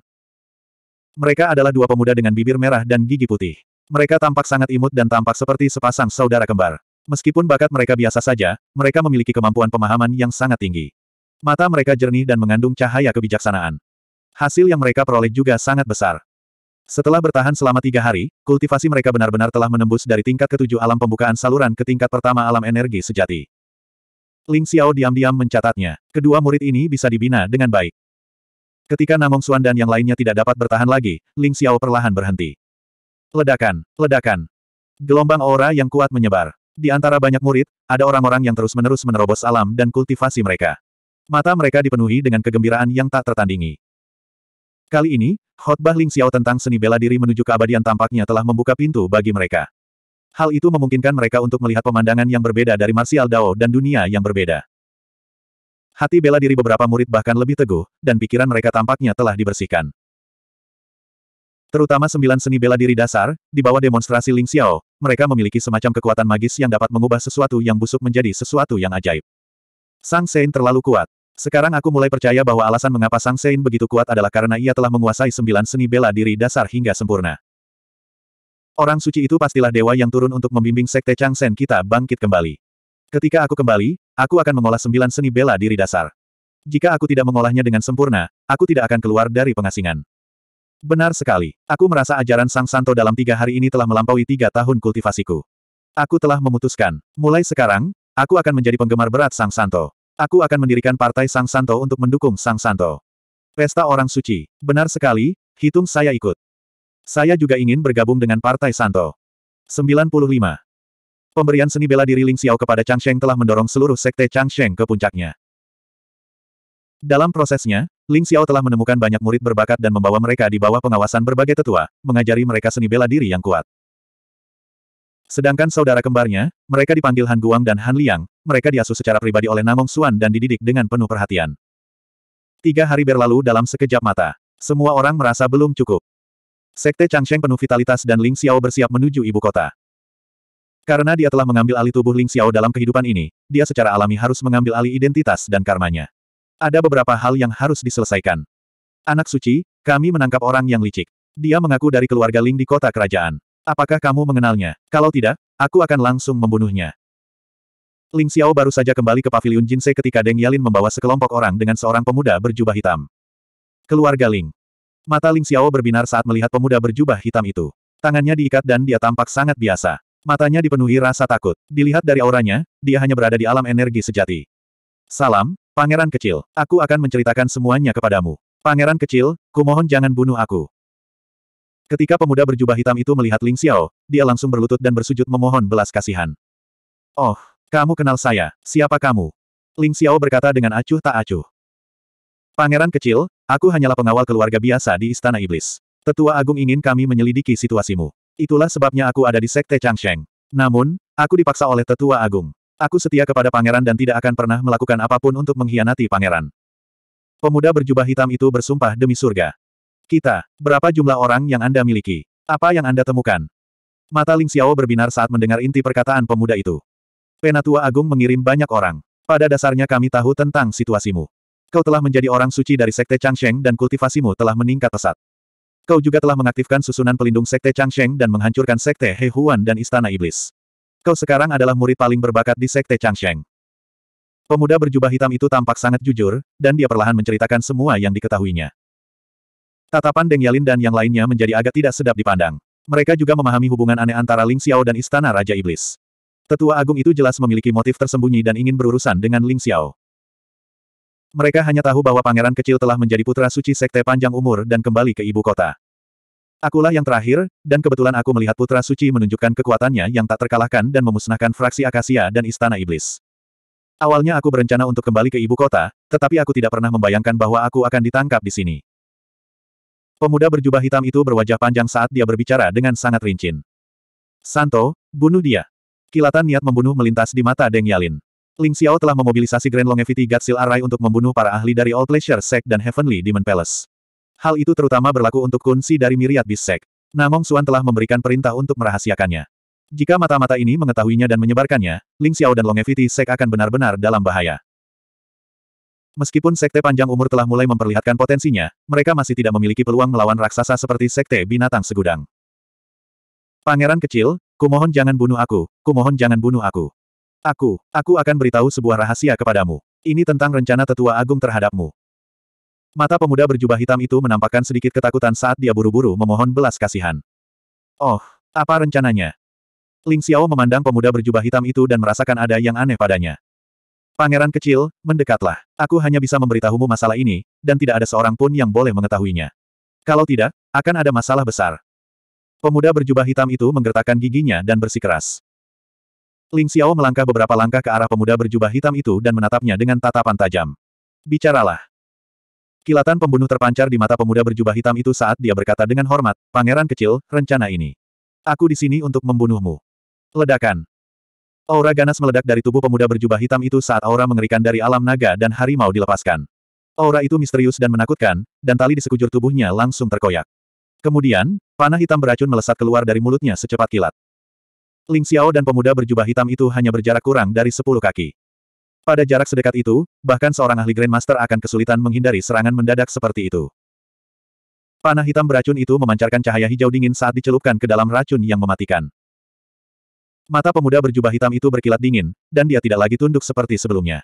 Mereka adalah dua pemuda dengan bibir merah dan gigi putih. Mereka tampak sangat imut dan tampak seperti sepasang saudara kembar. Meskipun bakat mereka biasa saja, mereka memiliki kemampuan pemahaman yang sangat tinggi. Mata mereka jernih dan mengandung cahaya kebijaksanaan. Hasil yang mereka peroleh juga sangat besar. Setelah bertahan selama tiga hari, kultivasi mereka benar-benar telah menembus dari tingkat ketujuh alam pembukaan saluran ke tingkat pertama alam energi sejati. Ling Xiao diam-diam mencatatnya. Kedua murid ini bisa dibina dengan baik. Ketika Namong Xuan dan yang lainnya tidak dapat bertahan lagi, Ling Xiao perlahan berhenti. Ledakan, ledakan. Gelombang aura yang kuat menyebar. Di antara banyak murid, ada orang-orang yang terus-menerus menerobos alam dan kultivasi mereka. Mata mereka dipenuhi dengan kegembiraan yang tak tertandingi. Kali ini, khotbah Ling Xiao tentang seni bela diri menuju keabadian tampaknya telah membuka pintu bagi mereka. Hal itu memungkinkan mereka untuk melihat pemandangan yang berbeda dari martial dao dan dunia yang berbeda. Hati bela diri beberapa murid bahkan lebih teguh, dan pikiran mereka tampaknya telah dibersihkan. Terutama sembilan seni bela diri dasar, di bawah demonstrasi Ling Xiao, mereka memiliki semacam kekuatan magis yang dapat mengubah sesuatu yang busuk menjadi sesuatu yang ajaib. Sang Sein terlalu kuat. Sekarang aku mulai percaya bahwa alasan mengapa Sang Sein begitu kuat adalah karena ia telah menguasai sembilan seni bela diri dasar hingga sempurna. Orang suci itu pastilah dewa yang turun untuk membimbing Sekte Chang Sen kita bangkit kembali. Ketika aku kembali, aku akan mengolah sembilan seni bela diri dasar. Jika aku tidak mengolahnya dengan sempurna, aku tidak akan keluar dari pengasingan. Benar sekali. Aku merasa ajaran Sang Santo dalam tiga hari ini telah melampaui tiga tahun kultivasiku. Aku telah memutuskan. Mulai sekarang, aku akan menjadi penggemar berat Sang Santo. Aku akan mendirikan partai Sang Santo untuk mendukung Sang Santo. Pesta orang suci. Benar sekali, hitung saya ikut. Saya juga ingin bergabung dengan Partai Santo. 95. Pemberian seni bela diri Ling Xiao kepada Chang Sheng telah mendorong seluruh sekte Chang Sheng ke puncaknya. Dalam prosesnya, Ling Xiao telah menemukan banyak murid berbakat dan membawa mereka di bawah pengawasan berbagai tetua, mengajari mereka seni bela diri yang kuat. Sedangkan saudara kembarnya, mereka dipanggil Han Guang dan Han Liang, mereka diasuh secara pribadi oleh Namong Suan dan dididik dengan penuh perhatian. Tiga hari berlalu dalam sekejap mata. Semua orang merasa belum cukup. Sekte Changsheng penuh vitalitas dan Ling Xiao bersiap menuju ibu kota. Karena dia telah mengambil alih tubuh Ling Xiao dalam kehidupan ini, dia secara alami harus mengambil alih identitas dan karmanya. Ada beberapa hal yang harus diselesaikan. Anak suci, kami menangkap orang yang licik. Dia mengaku dari keluarga Ling di kota kerajaan. Apakah kamu mengenalnya? Kalau tidak, aku akan langsung membunuhnya. Ling Xiao baru saja kembali ke pavilion Jinsei ketika Deng Yalin membawa sekelompok orang dengan seorang pemuda berjubah hitam. Keluarga Ling. Mata Ling Xiao berbinar saat melihat pemuda berjubah hitam itu. Tangannya diikat dan dia tampak sangat biasa. Matanya dipenuhi rasa takut. Dilihat dari auranya, dia hanya berada di alam energi sejati. Salam, pangeran kecil. Aku akan menceritakan semuanya kepadamu. Pangeran kecil, kumohon jangan bunuh aku. Ketika pemuda berjubah hitam itu melihat Ling Xiao, dia langsung berlutut dan bersujud memohon belas kasihan. Oh, kamu kenal saya, siapa kamu? Ling Xiao berkata dengan acuh tak acuh. Pangeran kecil, aku hanyalah pengawal keluarga biasa di Istana Iblis. Tetua Agung ingin kami menyelidiki situasimu. Itulah sebabnya aku ada di Sekte Changsheng. Namun, aku dipaksa oleh Tetua Agung. Aku setia kepada pangeran dan tidak akan pernah melakukan apapun untuk mengkhianati pangeran. Pemuda berjubah hitam itu bersumpah demi surga. Kita, berapa jumlah orang yang Anda miliki? Apa yang Anda temukan? Mata Ling Xiao berbinar saat mendengar inti perkataan pemuda itu. Penatua Agung mengirim banyak orang. Pada dasarnya kami tahu tentang situasimu. Kau telah menjadi orang suci dari Sekte Changsheng dan kultivasimu telah meningkat pesat. Kau juga telah mengaktifkan susunan pelindung Sekte Changsheng dan menghancurkan Sekte He Huan dan Istana Iblis. Kau sekarang adalah murid paling berbakat di Sekte Changsheng. Pemuda berjubah hitam itu tampak sangat jujur, dan dia perlahan menceritakan semua yang diketahuinya. Tatapan Deng Yalin dan yang lainnya menjadi agak tidak sedap dipandang. Mereka juga memahami hubungan aneh antara Ling Xiao dan Istana Raja Iblis. Tetua agung itu jelas memiliki motif tersembunyi dan ingin berurusan dengan Ling Xiao. Mereka hanya tahu bahwa pangeran kecil telah menjadi putra suci sekte panjang umur dan kembali ke ibu kota. Akulah yang terakhir, dan kebetulan aku melihat putra suci menunjukkan kekuatannya yang tak terkalahkan dan memusnahkan fraksi Akasia dan Istana Iblis. Awalnya aku berencana untuk kembali ke ibu kota, tetapi aku tidak pernah membayangkan bahwa aku akan ditangkap di sini. Pemuda berjubah hitam itu berwajah panjang saat dia berbicara dengan sangat rincin. Santo, bunuh dia. Kilatan niat membunuh melintas di mata Deng Yalin. Ling Xiao telah memobilisasi Grand Longevity God Seal Array untuk membunuh para ahli dari Old Pleasure Sect dan Heavenly Demon Palace. Hal itu terutama berlaku untuk kunci dari Myriad Beast Sect. Namong Suan telah memberikan perintah untuk merahasiakannya. Jika mata-mata ini mengetahuinya dan menyebarkannya, Ling Xiao dan Longevity Sect akan benar-benar dalam bahaya. Meskipun Sekte Panjang Umur telah mulai memperlihatkan potensinya, mereka masih tidak memiliki peluang melawan raksasa seperti Sekte Binatang Segudang. Pangeran kecil, Kumohon jangan bunuh aku, kumohon jangan bunuh aku. Aku, aku akan beritahu sebuah rahasia kepadamu. Ini tentang rencana tetua agung terhadapmu. Mata pemuda berjubah hitam itu menampakkan sedikit ketakutan saat dia buru-buru memohon belas kasihan. Oh, apa rencananya? Ling Xiao memandang pemuda berjubah hitam itu dan merasakan ada yang aneh padanya. Pangeran kecil, mendekatlah. Aku hanya bisa memberitahumu masalah ini, dan tidak ada seorang pun yang boleh mengetahuinya. Kalau tidak, akan ada masalah besar. Pemuda berjubah hitam itu menggertakkan giginya dan bersikeras. Ling Xiao melangkah beberapa langkah ke arah pemuda berjubah hitam itu dan menatapnya dengan tatapan tajam. Bicaralah. Kilatan pembunuh terpancar di mata pemuda berjubah hitam itu saat dia berkata dengan hormat, Pangeran kecil, rencana ini. Aku di sini untuk membunuhmu. Ledakan. Aura ganas meledak dari tubuh pemuda berjubah hitam itu saat aura mengerikan dari alam naga dan harimau dilepaskan. Aura itu misterius dan menakutkan, dan tali di sekujur tubuhnya langsung terkoyak. Kemudian, panah hitam beracun melesat keluar dari mulutnya secepat kilat. Ling Xiao dan pemuda berjubah hitam itu hanya berjarak kurang dari sepuluh kaki. Pada jarak sedekat itu, bahkan seorang ahli Grandmaster akan kesulitan menghindari serangan mendadak seperti itu. Panah hitam beracun itu memancarkan cahaya hijau dingin saat dicelupkan ke dalam racun yang mematikan. Mata pemuda berjubah hitam itu berkilat dingin, dan dia tidak lagi tunduk seperti sebelumnya.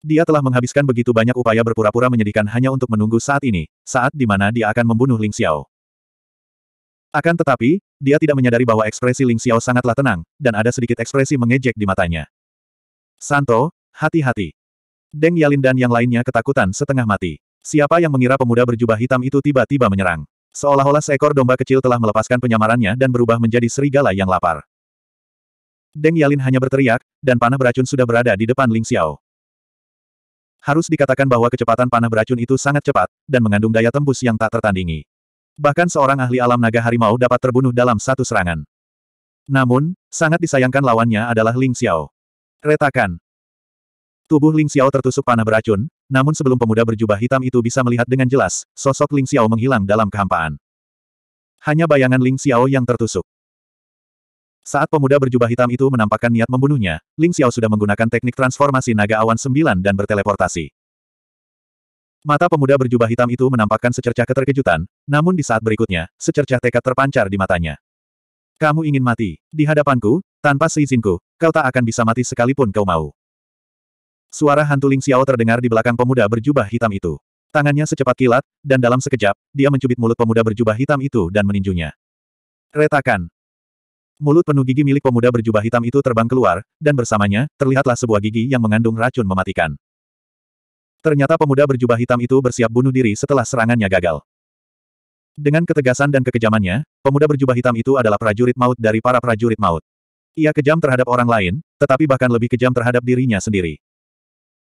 Dia telah menghabiskan begitu banyak upaya berpura-pura menyedihkan hanya untuk menunggu saat ini, saat di mana dia akan membunuh Ling Xiao. Akan tetapi, dia tidak menyadari bahwa ekspresi Ling Xiao sangatlah tenang, dan ada sedikit ekspresi mengejek di matanya. Santo, hati-hati. Deng Yalin dan yang lainnya ketakutan setengah mati. Siapa yang mengira pemuda berjubah hitam itu tiba-tiba menyerang? Seolah-olah seekor domba kecil telah melepaskan penyamarannya dan berubah menjadi serigala yang lapar. Deng Yalin hanya berteriak, dan panah beracun sudah berada di depan Ling Xiao. Harus dikatakan bahwa kecepatan panah beracun itu sangat cepat, dan mengandung daya tembus yang tak tertandingi. Bahkan seorang ahli alam naga harimau dapat terbunuh dalam satu serangan. Namun, sangat disayangkan lawannya adalah Ling Xiao. Retakan. Tubuh Ling Xiao tertusuk panah beracun, namun sebelum pemuda berjubah hitam itu bisa melihat dengan jelas, sosok Ling Xiao menghilang dalam kehampaan. Hanya bayangan Ling Xiao yang tertusuk. Saat pemuda berjubah hitam itu menampakkan niat membunuhnya, Ling Xiao sudah menggunakan teknik transformasi naga awan sembilan dan berteleportasi. Mata pemuda berjubah hitam itu menampakkan secercah keterkejutan, namun di saat berikutnya, secercah tekad terpancar di matanya. Kamu ingin mati, di hadapanku, tanpa seizinku, kau tak akan bisa mati sekalipun kau mau. Suara hantu Ling Xiao terdengar di belakang pemuda berjubah hitam itu. Tangannya secepat kilat, dan dalam sekejap, dia mencubit mulut pemuda berjubah hitam itu dan meninjunya. Retakan, Mulut penuh gigi milik pemuda berjubah hitam itu terbang keluar, dan bersamanya, terlihatlah sebuah gigi yang mengandung racun mematikan. Ternyata pemuda berjubah hitam itu bersiap bunuh diri setelah serangannya gagal. Dengan ketegasan dan kekejamannya, pemuda berjubah hitam itu adalah prajurit maut dari para prajurit maut. Ia kejam terhadap orang lain, tetapi bahkan lebih kejam terhadap dirinya sendiri.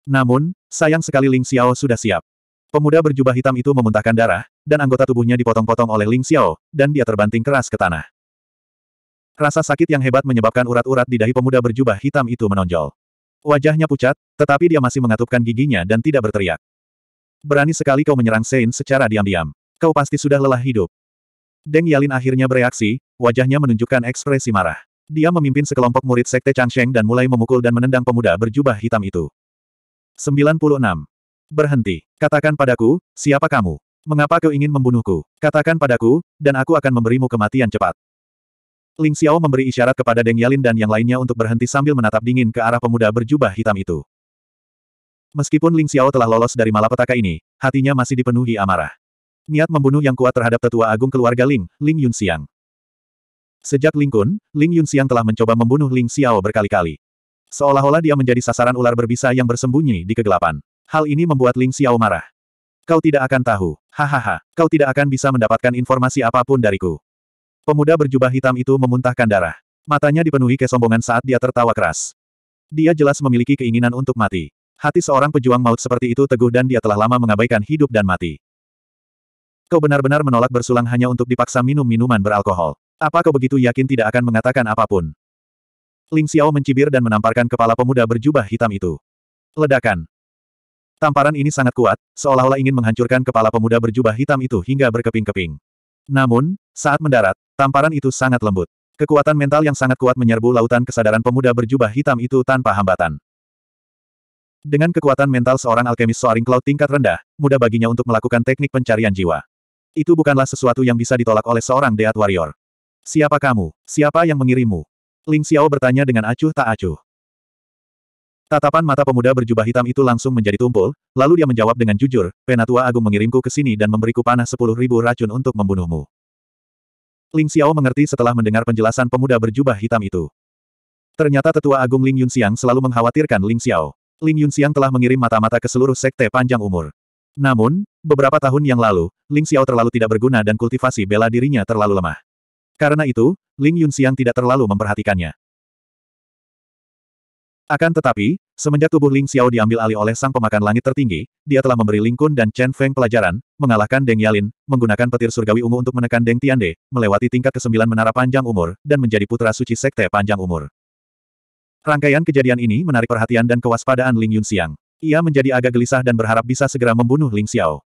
Namun, sayang sekali Ling Xiao sudah siap. Pemuda berjubah hitam itu memuntahkan darah, dan anggota tubuhnya dipotong-potong oleh Ling Xiao, dan dia terbanting keras ke tanah. Rasa sakit yang hebat menyebabkan urat-urat di dahi pemuda berjubah hitam itu menonjol. Wajahnya pucat, tetapi dia masih mengatupkan giginya dan tidak berteriak. Berani sekali kau menyerang Sein secara diam-diam. Kau pasti sudah lelah hidup. Deng Yalin akhirnya bereaksi, wajahnya menunjukkan ekspresi marah. Dia memimpin sekelompok murid sekte Changsheng dan mulai memukul dan menendang pemuda berjubah hitam itu. 96. Berhenti. Katakan padaku, siapa kamu? Mengapa kau ingin membunuhku? Katakan padaku, dan aku akan memberimu kematian cepat. Ling Xiao memberi isyarat kepada Deng Yalin dan yang lainnya untuk berhenti sambil menatap dingin ke arah pemuda berjubah hitam itu. Meskipun Ling Xiao telah lolos dari malapetaka ini, hatinya masih dipenuhi amarah. Niat membunuh yang kuat terhadap tetua agung keluarga Ling, Ling Yun Xiang. Sejak Ling Kun, Ling Yunxiang telah mencoba membunuh Ling Xiao berkali-kali. Seolah-olah dia menjadi sasaran ular berbisa yang bersembunyi di kegelapan. Hal ini membuat Ling Xiao marah. Kau tidak akan tahu. Hahaha, kau tidak akan bisa mendapatkan informasi apapun dariku. Pemuda berjubah hitam itu memuntahkan darah. Matanya dipenuhi kesombongan saat dia tertawa keras. Dia jelas memiliki keinginan untuk mati. Hati seorang pejuang maut seperti itu teguh dan dia telah lama mengabaikan hidup dan mati. Kau benar-benar menolak bersulang hanya untuk dipaksa minum minuman beralkohol. Apa kau begitu yakin tidak akan mengatakan apapun? Ling Xiao mencibir dan menamparkan kepala pemuda berjubah hitam itu. Ledakan. Tamparan ini sangat kuat, seolah-olah ingin menghancurkan kepala pemuda berjubah hitam itu hingga berkeping-keping. Namun, saat mendarat, Tamparan itu sangat lembut. Kekuatan mental yang sangat kuat menyerbu lautan kesadaran pemuda berjubah hitam itu tanpa hambatan. Dengan kekuatan mental seorang alkemis Soaring Cloud tingkat rendah, mudah baginya untuk melakukan teknik pencarian jiwa. Itu bukanlah sesuatu yang bisa ditolak oleh seorang Deat Warrior. Siapa kamu? Siapa yang mengirimu? Ling Xiao bertanya dengan acuh tak acuh. Tatapan mata pemuda berjubah hitam itu langsung menjadi tumpul, lalu dia menjawab dengan jujur, Penatua Agung mengirimku ke sini dan memberiku panah sepuluh ribu racun untuk membunuhmu. Ling Xiao mengerti setelah mendengar penjelasan pemuda berjubah hitam itu. Ternyata tetua agung Ling Yunxiang selalu mengkhawatirkan Ling Xiao. Ling Yunxiang telah mengirim mata-mata ke seluruh sekte panjang umur. Namun, beberapa tahun yang lalu, Ling Xiao terlalu tidak berguna dan kultivasi bela dirinya terlalu lemah. Karena itu, Ling Yunxiang tidak terlalu memperhatikannya. Akan tetapi, Semenjak tubuh Ling Xiao diambil alih oleh sang pemakan langit tertinggi, dia telah memberi Ling Kun dan Chen Feng pelajaran, mengalahkan Deng Yalin, menggunakan petir surgawi ungu untuk menekan Deng Tiande, melewati tingkat kesembilan menara panjang umur, dan menjadi putra suci sekte panjang umur. Rangkaian kejadian ini menarik perhatian dan kewaspadaan Ling Yunxiang. Ia menjadi agak gelisah dan berharap bisa segera membunuh Ling Xiao.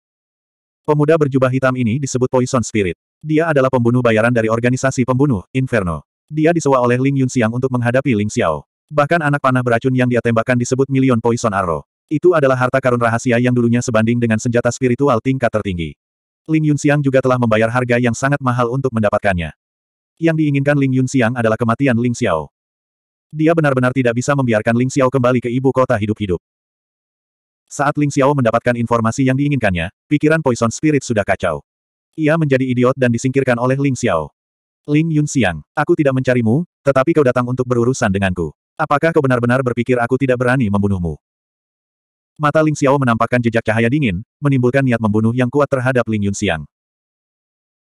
Pemuda berjubah hitam ini disebut Poison Spirit. Dia adalah pembunuh bayaran dari organisasi pembunuh, Inferno. Dia disewa oleh Ling Yunxiang untuk menghadapi Ling Xiao. Bahkan anak panah beracun yang dia tembakkan disebut Million Poison Arrow. Itu adalah harta karun rahasia yang dulunya sebanding dengan senjata spiritual tingkat tertinggi. Ling Yunxiang juga telah membayar harga yang sangat mahal untuk mendapatkannya. Yang diinginkan Ling Yunxiang adalah kematian Ling Xiao. Dia benar-benar tidak bisa membiarkan Ling Xiao kembali ke ibu kota hidup-hidup. Saat Ling Xiao mendapatkan informasi yang diinginkannya, pikiran Poison Spirit sudah kacau. Ia menjadi idiot dan disingkirkan oleh Ling Xiao. Ling Yunxiang, aku tidak mencarimu, tetapi kau datang untuk berurusan denganku. Apakah kau benar-benar berpikir aku tidak berani membunuhmu? Mata Ling Xiao menampakkan jejak cahaya dingin, menimbulkan niat membunuh yang kuat terhadap Ling Yunxiang.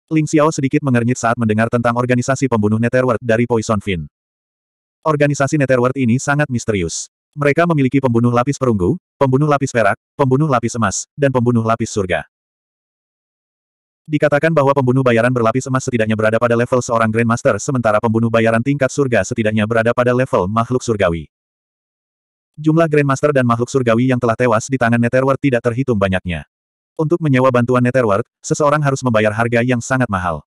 Ling Xiao sedikit mengernyit saat mendengar tentang organisasi pembunuh Netherworld dari Poison Fin. Organisasi Netherworld ini sangat misterius. Mereka memiliki pembunuh lapis perunggu, pembunuh lapis perak, pembunuh lapis emas, dan pembunuh lapis surga. Dikatakan bahwa pembunuh bayaran berlapis emas setidaknya berada pada level seorang Grandmaster sementara pembunuh bayaran tingkat surga setidaknya berada pada level makhluk surgawi. Jumlah Grandmaster dan makhluk surgawi yang telah tewas di tangan Netherworld tidak terhitung banyaknya. Untuk menyewa bantuan Netherworld, seseorang harus membayar harga yang sangat mahal.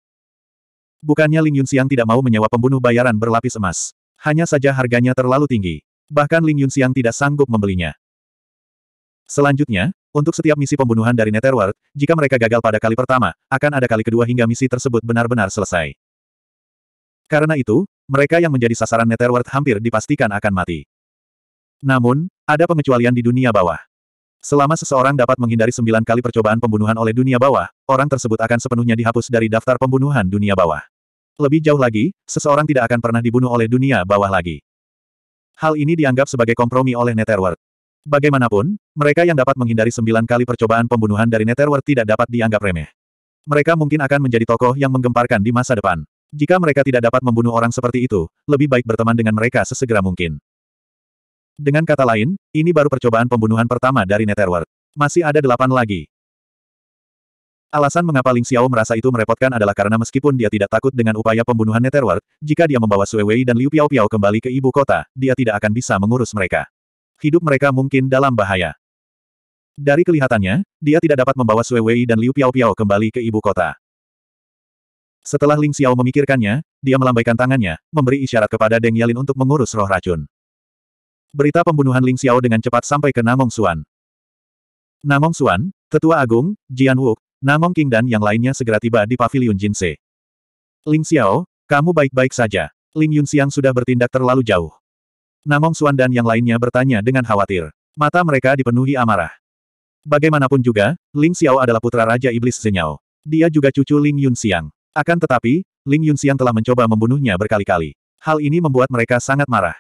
Bukannya Ling Yunxiang tidak mau menyewa pembunuh bayaran berlapis emas. Hanya saja harganya terlalu tinggi. Bahkan Ling Yunxiang tidak sanggup membelinya. Selanjutnya, untuk setiap misi pembunuhan dari Netherworld, jika mereka gagal pada kali pertama, akan ada kali kedua hingga misi tersebut benar-benar selesai. Karena itu, mereka yang menjadi sasaran Netherworld hampir dipastikan akan mati. Namun, ada pengecualian di dunia bawah. Selama seseorang dapat menghindari sembilan kali percobaan pembunuhan oleh dunia bawah, orang tersebut akan sepenuhnya dihapus dari daftar pembunuhan dunia bawah. Lebih jauh lagi, seseorang tidak akan pernah dibunuh oleh dunia bawah lagi. Hal ini dianggap sebagai kompromi oleh Netherworld. Bagaimanapun, mereka yang dapat menghindari sembilan kali percobaan pembunuhan dari Netherworld tidak dapat dianggap remeh. Mereka mungkin akan menjadi tokoh yang menggemparkan di masa depan. Jika mereka tidak dapat membunuh orang seperti itu, lebih baik berteman dengan mereka sesegera mungkin. Dengan kata lain, ini baru percobaan pembunuhan pertama dari Netherworld. Masih ada delapan lagi. Alasan mengapa Ling Xiao merasa itu merepotkan adalah karena meskipun dia tidak takut dengan upaya pembunuhan Netherworld, jika dia membawa Sue Wei dan Liu Piao Piao kembali ke ibu kota, dia tidak akan bisa mengurus mereka hidup mereka mungkin dalam bahaya. Dari kelihatannya, dia tidak dapat membawa Sue Wei dan Liu Piao Piao kembali ke ibu kota. Setelah Ling Xiao memikirkannya, dia melambaikan tangannya, memberi isyarat kepada Deng Yalin untuk mengurus roh racun. Berita pembunuhan Ling Xiao dengan cepat sampai ke Namong Suan. Namong Suan, Tetua Agung, Jian Wu, Namong King dan yang lainnya segera tiba di Paviliun Jinse. Ling Xiao, kamu baik-baik saja. Ling Yunxiang sudah bertindak terlalu jauh. Namong Suan dan yang lainnya bertanya dengan khawatir. Mata mereka dipenuhi amarah. Bagaimanapun juga, Ling Xiao adalah putra Raja Iblis Zenyao. Dia juga cucu Ling Yun Xiang. Akan tetapi, Ling Yun Xiang telah mencoba membunuhnya berkali-kali. Hal ini membuat mereka sangat marah.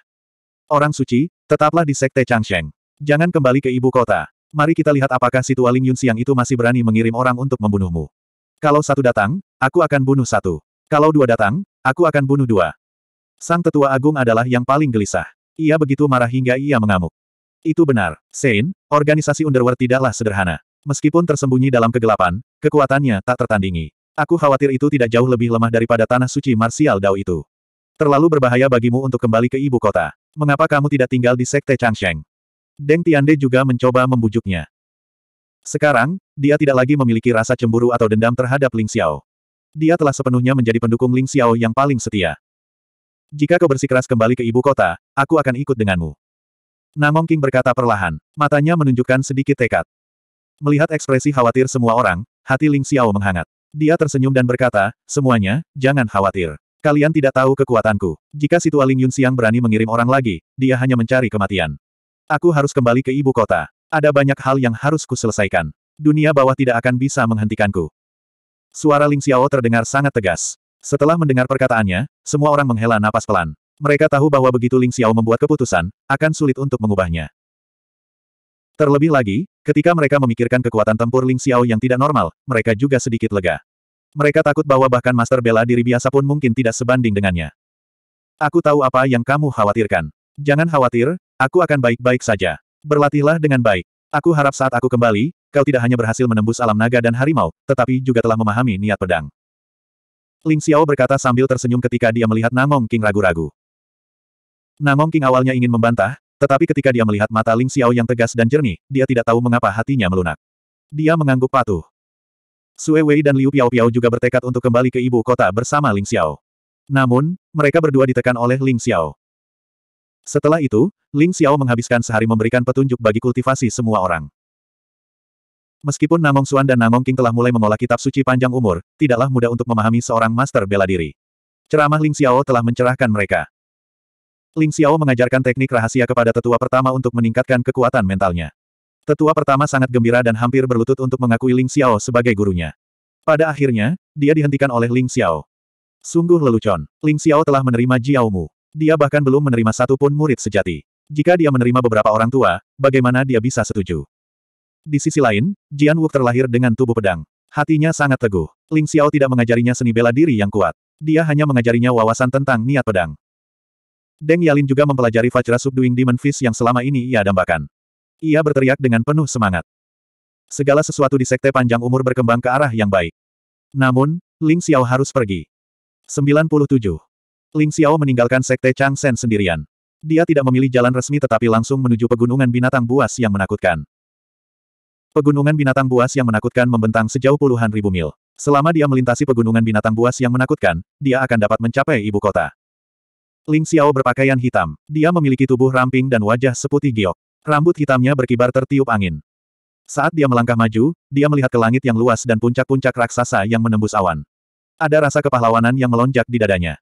Orang suci, tetaplah di Sekte Changsheng. Jangan kembali ke ibu kota. Mari kita lihat apakah si tua Ling Yun Xiang itu masih berani mengirim orang untuk membunuhmu. Kalau satu datang, aku akan bunuh satu. Kalau dua datang, aku akan bunuh dua. Sang tetua agung adalah yang paling gelisah. Ia begitu marah hingga ia mengamuk. Itu benar, Sein, organisasi Underworld tidaklah sederhana. Meskipun tersembunyi dalam kegelapan, kekuatannya tak tertandingi. Aku khawatir itu tidak jauh lebih lemah daripada tanah suci Martial Dao itu. Terlalu berbahaya bagimu untuk kembali ke ibu kota. Mengapa kamu tidak tinggal di Sekte Changsheng? Deng Tiande juga mencoba membujuknya. Sekarang, dia tidak lagi memiliki rasa cemburu atau dendam terhadap Ling Xiao. Dia telah sepenuhnya menjadi pendukung Ling Xiao yang paling setia. Jika kau bersikeras kembali ke ibu kota, aku akan ikut denganmu. Namong King berkata perlahan, matanya menunjukkan sedikit tekad. Melihat ekspresi khawatir semua orang, hati Ling Xiao menghangat. Dia tersenyum dan berkata, semuanya, jangan khawatir. Kalian tidak tahu kekuatanku. Jika Tua Ling Yun Siang berani mengirim orang lagi, dia hanya mencari kematian. Aku harus kembali ke ibu kota. Ada banyak hal yang harus kuselesaikan. Dunia bawah tidak akan bisa menghentikanku. Suara Ling Xiao terdengar sangat tegas. Setelah mendengar perkataannya, semua orang menghela napas pelan. Mereka tahu bahwa begitu Ling Xiao membuat keputusan, akan sulit untuk mengubahnya. Terlebih lagi, ketika mereka memikirkan kekuatan tempur Ling Xiao yang tidak normal, mereka juga sedikit lega. Mereka takut bahwa bahkan master bela diri biasa pun mungkin tidak sebanding dengannya. Aku tahu apa yang kamu khawatirkan. Jangan khawatir, aku akan baik-baik saja. Berlatihlah dengan baik. Aku harap saat aku kembali, kau tidak hanya berhasil menembus alam naga dan harimau, tetapi juga telah memahami niat pedang. Ling Xiao berkata sambil tersenyum ketika dia melihat Namong King ragu-ragu. Namong King awalnya ingin membantah, tetapi ketika dia melihat mata Ling Xiao yang tegas dan jernih, dia tidak tahu mengapa hatinya melunak. Dia mengangguk patuh. Sue Wei dan Liu Piao Piao juga bertekad untuk kembali ke ibu kota bersama Ling Xiao. Namun, mereka berdua ditekan oleh Ling Xiao. Setelah itu, Ling Xiao menghabiskan sehari memberikan petunjuk bagi kultivasi semua orang. Meskipun Namong Suan dan Namong King telah mulai mengolah kitab suci panjang umur, tidaklah mudah untuk memahami seorang master bela diri. Ceramah Ling Xiao telah mencerahkan mereka. Ling Xiao mengajarkan teknik rahasia kepada tetua pertama untuk meningkatkan kekuatan mentalnya. Tetua pertama sangat gembira dan hampir berlutut untuk mengakui Ling Xiao sebagai gurunya. Pada akhirnya, dia dihentikan oleh Ling Xiao. Sungguh lelucon. Ling Xiao telah menerima Jiao Mu. Dia bahkan belum menerima satu pun murid sejati. Jika dia menerima beberapa orang tua, bagaimana dia bisa setuju? Di sisi lain, Jian Wu terlahir dengan tubuh pedang. Hatinya sangat teguh. Ling Xiao tidak mengajarinya seni bela diri yang kuat. Dia hanya mengajarinya wawasan tentang niat pedang. Deng Yalin juga mempelajari Fajra Subduing Demon Fist yang selama ini ia dambakan. Ia berteriak dengan penuh semangat. Segala sesuatu di sekte panjang umur berkembang ke arah yang baik. Namun, Ling Xiao harus pergi. 97. Ling Xiao meninggalkan sekte Chang Sen sendirian. Dia tidak memilih jalan resmi tetapi langsung menuju pegunungan binatang buas yang menakutkan. Pegunungan binatang buas yang menakutkan membentang sejauh puluhan ribu mil. Selama dia melintasi pegunungan binatang buas yang menakutkan, dia akan dapat mencapai ibu kota. Ling Xiao berpakaian hitam. Dia memiliki tubuh ramping dan wajah seputih giok. Rambut hitamnya berkibar tertiup angin. Saat dia melangkah maju, dia melihat ke langit yang luas dan puncak-puncak raksasa yang menembus awan. Ada rasa kepahlawanan yang melonjak di dadanya.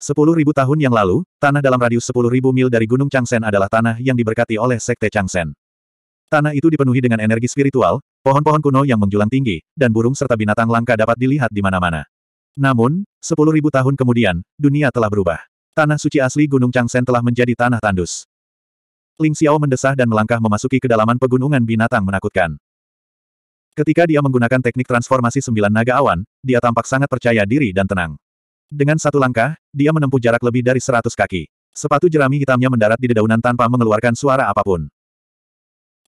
Sepuluh ribu tahun yang lalu, tanah dalam radius sepuluh ribu mil dari Gunung Changsen adalah tanah yang diberkati oleh Sekte Changsen. Tanah itu dipenuhi dengan energi spiritual, pohon-pohon kuno yang menjulang tinggi, dan burung serta binatang langka dapat dilihat di mana-mana. Namun, sepuluh ribu tahun kemudian, dunia telah berubah. Tanah suci asli Gunung Changsen telah menjadi tanah tandus. Ling Xiao mendesah dan melangkah memasuki kedalaman pegunungan binatang menakutkan. Ketika dia menggunakan teknik transformasi sembilan naga awan, dia tampak sangat percaya diri dan tenang. Dengan satu langkah, dia menempuh jarak lebih dari seratus kaki. Sepatu jerami hitamnya mendarat di dedaunan tanpa mengeluarkan suara apapun.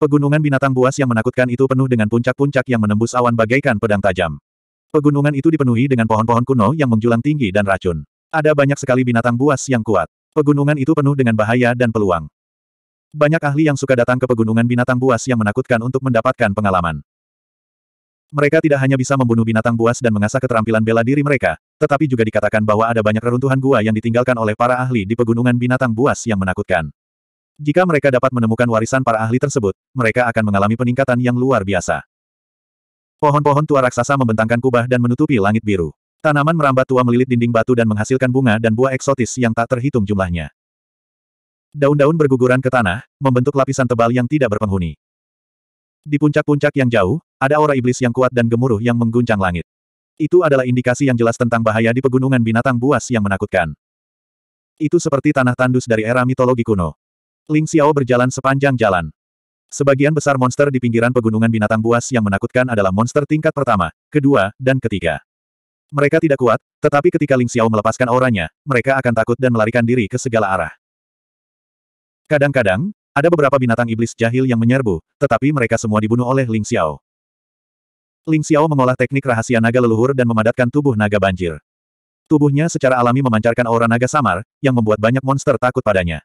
Pegunungan binatang buas yang menakutkan itu penuh dengan puncak-puncak yang menembus awan bagaikan pedang tajam. Pegunungan itu dipenuhi dengan pohon-pohon kuno yang menjulang tinggi dan racun. Ada banyak sekali binatang buas yang kuat. Pegunungan itu penuh dengan bahaya dan peluang. Banyak ahli yang suka datang ke pegunungan binatang buas yang menakutkan untuk mendapatkan pengalaman. Mereka tidak hanya bisa membunuh binatang buas dan mengasah keterampilan bela diri mereka, tetapi juga dikatakan bahwa ada banyak reruntuhan gua yang ditinggalkan oleh para ahli di pegunungan binatang buas yang menakutkan. Jika mereka dapat menemukan warisan para ahli tersebut, mereka akan mengalami peningkatan yang luar biasa. Pohon-pohon tua raksasa membentangkan kubah dan menutupi langit biru. Tanaman merambat tua melilit dinding batu dan menghasilkan bunga dan buah eksotis yang tak terhitung jumlahnya. Daun-daun berguguran ke tanah, membentuk lapisan tebal yang tidak berpenghuni. Di puncak-puncak yang jauh, ada aura iblis yang kuat dan gemuruh yang mengguncang langit. Itu adalah indikasi yang jelas tentang bahaya di pegunungan binatang buas yang menakutkan. Itu seperti tanah tandus dari era mitologi kuno. Ling Xiao berjalan sepanjang jalan. Sebagian besar monster di pinggiran pegunungan binatang buas yang menakutkan adalah monster tingkat pertama, kedua, dan ketiga. Mereka tidak kuat, tetapi ketika Ling Xiao melepaskan auranya, mereka akan takut dan melarikan diri ke segala arah. Kadang-kadang, ada beberapa binatang iblis jahil yang menyerbu, tetapi mereka semua dibunuh oleh Ling Xiao. Ling Xiao mengolah teknik rahasia naga leluhur dan memadatkan tubuh naga banjir. Tubuhnya secara alami memancarkan aura naga samar, yang membuat banyak monster takut padanya.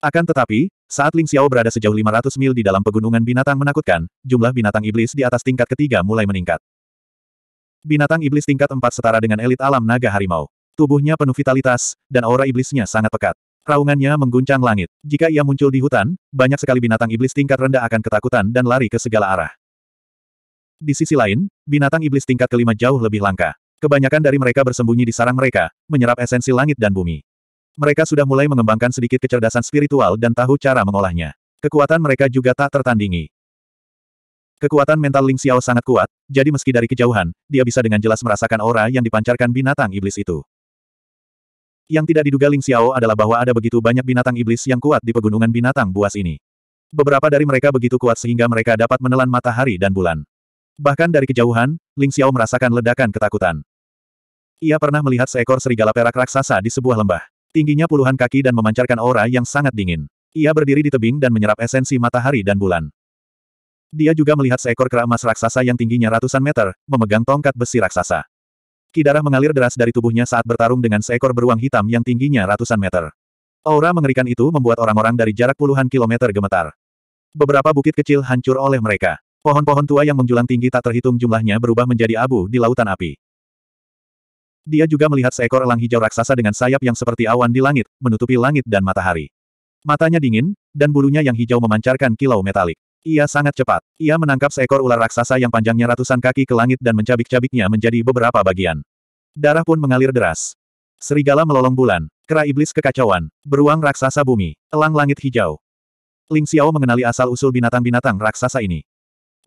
Akan tetapi, saat Ling Xiao berada sejauh 500 mil di dalam pegunungan binatang menakutkan, jumlah binatang iblis di atas tingkat ketiga mulai meningkat. Binatang iblis tingkat empat setara dengan elit alam naga harimau. Tubuhnya penuh vitalitas, dan aura iblisnya sangat pekat. Raungannya mengguncang langit. Jika ia muncul di hutan, banyak sekali binatang iblis tingkat rendah akan ketakutan dan lari ke segala arah. Di sisi lain, binatang iblis tingkat kelima jauh lebih langka. Kebanyakan dari mereka bersembunyi di sarang mereka, menyerap esensi langit dan bumi. Mereka sudah mulai mengembangkan sedikit kecerdasan spiritual dan tahu cara mengolahnya. Kekuatan mereka juga tak tertandingi. Kekuatan mental Ling Xiao sangat kuat, jadi meski dari kejauhan, dia bisa dengan jelas merasakan aura yang dipancarkan binatang iblis itu. Yang tidak diduga Ling Xiao adalah bahwa ada begitu banyak binatang iblis yang kuat di pegunungan binatang buas ini. Beberapa dari mereka begitu kuat sehingga mereka dapat menelan matahari dan bulan. Bahkan dari kejauhan, Ling Xiao merasakan ledakan ketakutan. Ia pernah melihat seekor serigala perak raksasa di sebuah lembah. Tingginya puluhan kaki dan memancarkan aura yang sangat dingin. Ia berdiri di tebing dan menyerap esensi matahari dan bulan. Dia juga melihat seekor kera emas raksasa yang tingginya ratusan meter, memegang tongkat besi raksasa. Kidarah mengalir deras dari tubuhnya saat bertarung dengan seekor beruang hitam yang tingginya ratusan meter. Aura mengerikan itu membuat orang-orang dari jarak puluhan kilometer gemetar. Beberapa bukit kecil hancur oleh mereka. Pohon-pohon tua yang menjulang tinggi tak terhitung jumlahnya berubah menjadi abu di lautan api. Dia juga melihat seekor elang hijau raksasa dengan sayap yang seperti awan di langit, menutupi langit dan matahari. Matanya dingin, dan bulunya yang hijau memancarkan kilau metalik. Ia sangat cepat. Ia menangkap seekor ular raksasa yang panjangnya ratusan kaki ke langit dan mencabik-cabiknya menjadi beberapa bagian. Darah pun mengalir deras. Serigala melolong bulan. Kera iblis kekacauan. Beruang raksasa bumi. Elang langit hijau. Ling Xiao mengenali asal-usul binatang-binatang raksasa ini.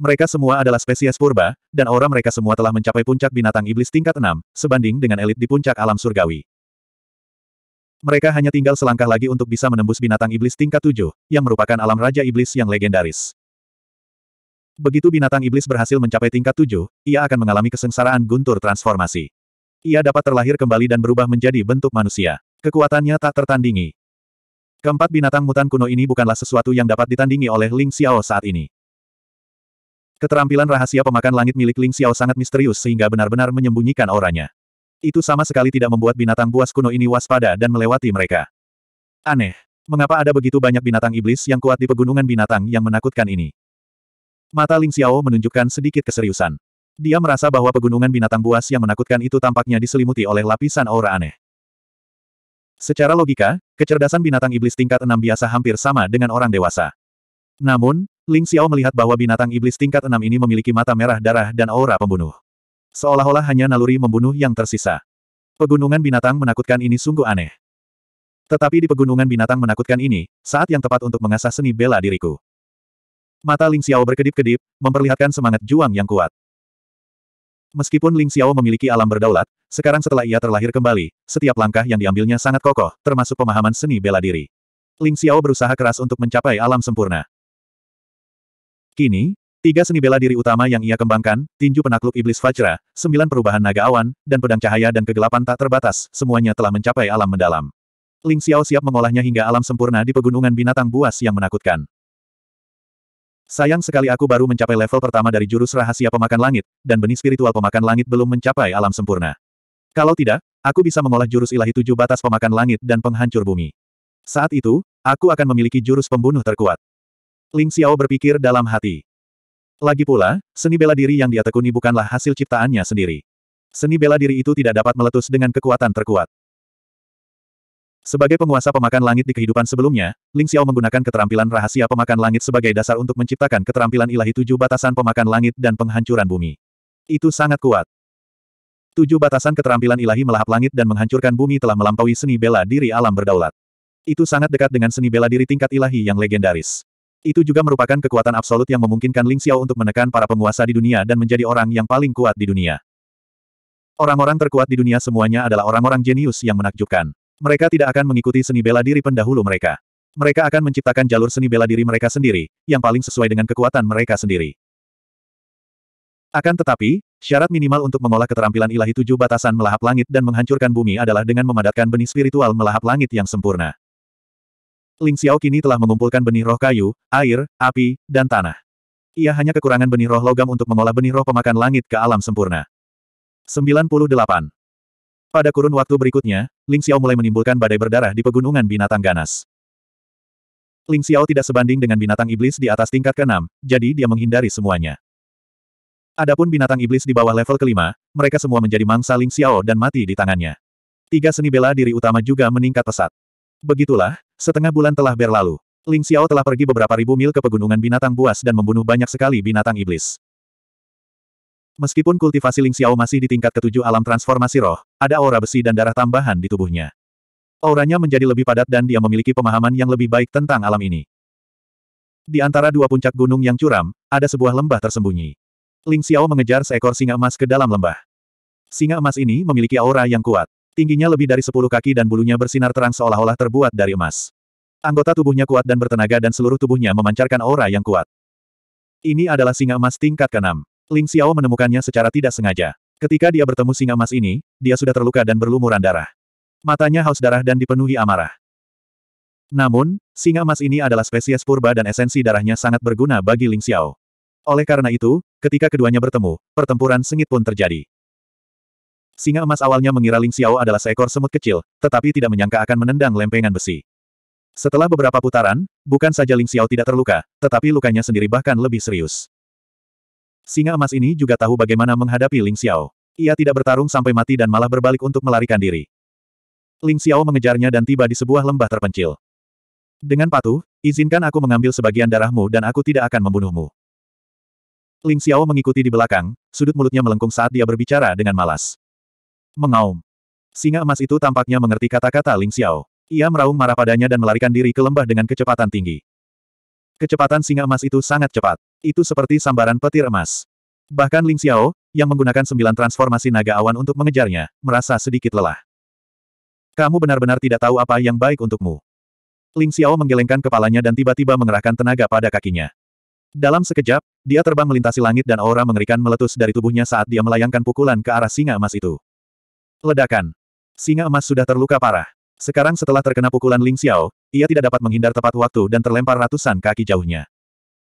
Mereka semua adalah spesies purba, dan aura mereka semua telah mencapai puncak binatang iblis tingkat 6, sebanding dengan elit di puncak alam surgawi. Mereka hanya tinggal selangkah lagi untuk bisa menembus binatang iblis tingkat 7, yang merupakan alam raja iblis yang legendaris. Begitu binatang iblis berhasil mencapai tingkat 7, ia akan mengalami kesengsaraan guntur transformasi. Ia dapat terlahir kembali dan berubah menjadi bentuk manusia. Kekuatannya tak tertandingi. Keempat binatang mutan kuno ini bukanlah sesuatu yang dapat ditandingi oleh Ling Xiao saat ini. Keterampilan rahasia pemakan langit milik Ling Xiao sangat misterius sehingga benar-benar menyembunyikan auranya. Itu sama sekali tidak membuat binatang buas kuno ini waspada dan melewati mereka. Aneh. Mengapa ada begitu banyak binatang iblis yang kuat di pegunungan binatang yang menakutkan ini? Mata Ling Xiao menunjukkan sedikit keseriusan. Dia merasa bahwa pegunungan binatang buas yang menakutkan itu tampaknya diselimuti oleh lapisan aura aneh. Secara logika, kecerdasan binatang iblis tingkat 6 biasa hampir sama dengan orang dewasa. Namun, Ling Xiao melihat bahwa binatang iblis tingkat enam ini memiliki mata merah darah dan aura pembunuh. Seolah-olah hanya naluri membunuh yang tersisa. Pegunungan binatang menakutkan ini sungguh aneh. Tetapi di pegunungan binatang menakutkan ini, saat yang tepat untuk mengasah seni bela diriku. Mata Ling Xiao berkedip-kedip, memperlihatkan semangat juang yang kuat. Meskipun Ling Xiao memiliki alam berdaulat, sekarang setelah ia terlahir kembali, setiap langkah yang diambilnya sangat kokoh, termasuk pemahaman seni bela diri. Ling Xiao berusaha keras untuk mencapai alam sempurna. Kini, tiga seni bela diri utama yang ia kembangkan, tinju penakluk iblis Fajra, sembilan perubahan naga awan, dan pedang cahaya dan kegelapan tak terbatas, semuanya telah mencapai alam mendalam. Ling Xiao siap mengolahnya hingga alam sempurna di pegunungan binatang buas yang menakutkan. Sayang sekali aku baru mencapai level pertama dari jurus rahasia pemakan langit, dan benih spiritual pemakan langit belum mencapai alam sempurna. Kalau tidak, aku bisa mengolah jurus ilahi tujuh batas pemakan langit dan penghancur bumi. Saat itu, aku akan memiliki jurus pembunuh terkuat. Ling Xiao berpikir dalam hati. Lagi pula, seni bela diri yang dia tekuni bukanlah hasil ciptaannya sendiri. Seni bela diri itu tidak dapat meletus dengan kekuatan terkuat. Sebagai penguasa pemakan langit di kehidupan sebelumnya, Ling Xiao menggunakan keterampilan rahasia pemakan langit sebagai dasar untuk menciptakan keterampilan ilahi tujuh batasan pemakan langit dan penghancuran bumi. Itu sangat kuat. Tujuh batasan keterampilan ilahi melahap langit dan menghancurkan bumi telah melampaui seni bela diri alam berdaulat. Itu sangat dekat dengan seni bela diri tingkat ilahi yang legendaris. Itu juga merupakan kekuatan absolut yang memungkinkan Ling Xiao untuk menekan para penguasa di dunia dan menjadi orang yang paling kuat di dunia. Orang-orang terkuat di dunia semuanya adalah orang-orang jenius yang menakjubkan. Mereka tidak akan mengikuti seni bela diri pendahulu mereka. Mereka akan menciptakan jalur seni bela diri mereka sendiri, yang paling sesuai dengan kekuatan mereka sendiri. Akan tetapi, syarat minimal untuk mengolah keterampilan ilahi tujuh batasan melahap langit dan menghancurkan bumi adalah dengan memadatkan benih spiritual melahap langit yang sempurna. Ling Xiao kini telah mengumpulkan benih roh kayu, air, api, dan tanah. Ia hanya kekurangan benih roh logam untuk mengolah benih roh pemakan langit ke alam sempurna. 98. Pada kurun waktu berikutnya, Ling Xiao mulai menimbulkan badai berdarah di pegunungan binatang ganas. Ling Xiao tidak sebanding dengan binatang iblis di atas tingkat ke-6, jadi dia menghindari semuanya. Adapun binatang iblis di bawah level kelima, mereka semua menjadi mangsa Ling Xiao dan mati di tangannya. Tiga seni bela diri utama juga meningkat pesat. Begitulah, Setengah bulan telah berlalu. Ling Xiao telah pergi beberapa ribu mil ke pegunungan binatang buas dan membunuh banyak sekali binatang iblis. Meskipun kultivasi Ling Xiao masih di tingkat ketujuh alam transformasi roh, ada aura besi dan darah tambahan di tubuhnya. Auranya menjadi lebih padat dan dia memiliki pemahaman yang lebih baik tentang alam ini. Di antara dua puncak gunung yang curam, ada sebuah lembah tersembunyi. Ling Xiao mengejar seekor singa emas ke dalam lembah. Singa emas ini memiliki aura yang kuat. Tingginya lebih dari sepuluh kaki dan bulunya bersinar terang seolah-olah terbuat dari emas. Anggota tubuhnya kuat dan bertenaga dan seluruh tubuhnya memancarkan aura yang kuat. Ini adalah singa emas tingkat keenam. Ling Xiao menemukannya secara tidak sengaja. Ketika dia bertemu singa emas ini, dia sudah terluka dan berlumuran darah. Matanya haus darah dan dipenuhi amarah. Namun, singa emas ini adalah spesies purba dan esensi darahnya sangat berguna bagi Ling Xiao. Oleh karena itu, ketika keduanya bertemu, pertempuran sengit pun terjadi. Singa emas awalnya mengira Ling Xiao adalah seekor semut kecil, tetapi tidak menyangka akan menendang lempengan besi. Setelah beberapa putaran, bukan saja Ling Xiao tidak terluka, tetapi lukanya sendiri bahkan lebih serius. Singa emas ini juga tahu bagaimana menghadapi Ling Xiao. Ia tidak bertarung sampai mati dan malah berbalik untuk melarikan diri. Ling Xiao mengejarnya dan tiba di sebuah lembah terpencil. Dengan patuh, izinkan aku mengambil sebagian darahmu dan aku tidak akan membunuhmu. Ling Xiao mengikuti di belakang, sudut mulutnya melengkung saat dia berbicara dengan malas. Mengaum. Singa emas itu tampaknya mengerti kata-kata Ling Xiao. Ia meraung marah padanya dan melarikan diri ke lembah dengan kecepatan tinggi. Kecepatan singa emas itu sangat cepat. Itu seperti sambaran petir emas. Bahkan Ling Xiao, yang menggunakan sembilan transformasi naga awan untuk mengejarnya, merasa sedikit lelah. Kamu benar-benar tidak tahu apa yang baik untukmu. Ling Xiao menggelengkan kepalanya dan tiba-tiba mengerahkan tenaga pada kakinya. Dalam sekejap, dia terbang melintasi langit dan aura mengerikan meletus dari tubuhnya saat dia melayangkan pukulan ke arah singa emas itu. Ledakan. Singa emas sudah terluka parah. Sekarang setelah terkena pukulan Ling Xiao, ia tidak dapat menghindar tepat waktu dan terlempar ratusan kaki jauhnya.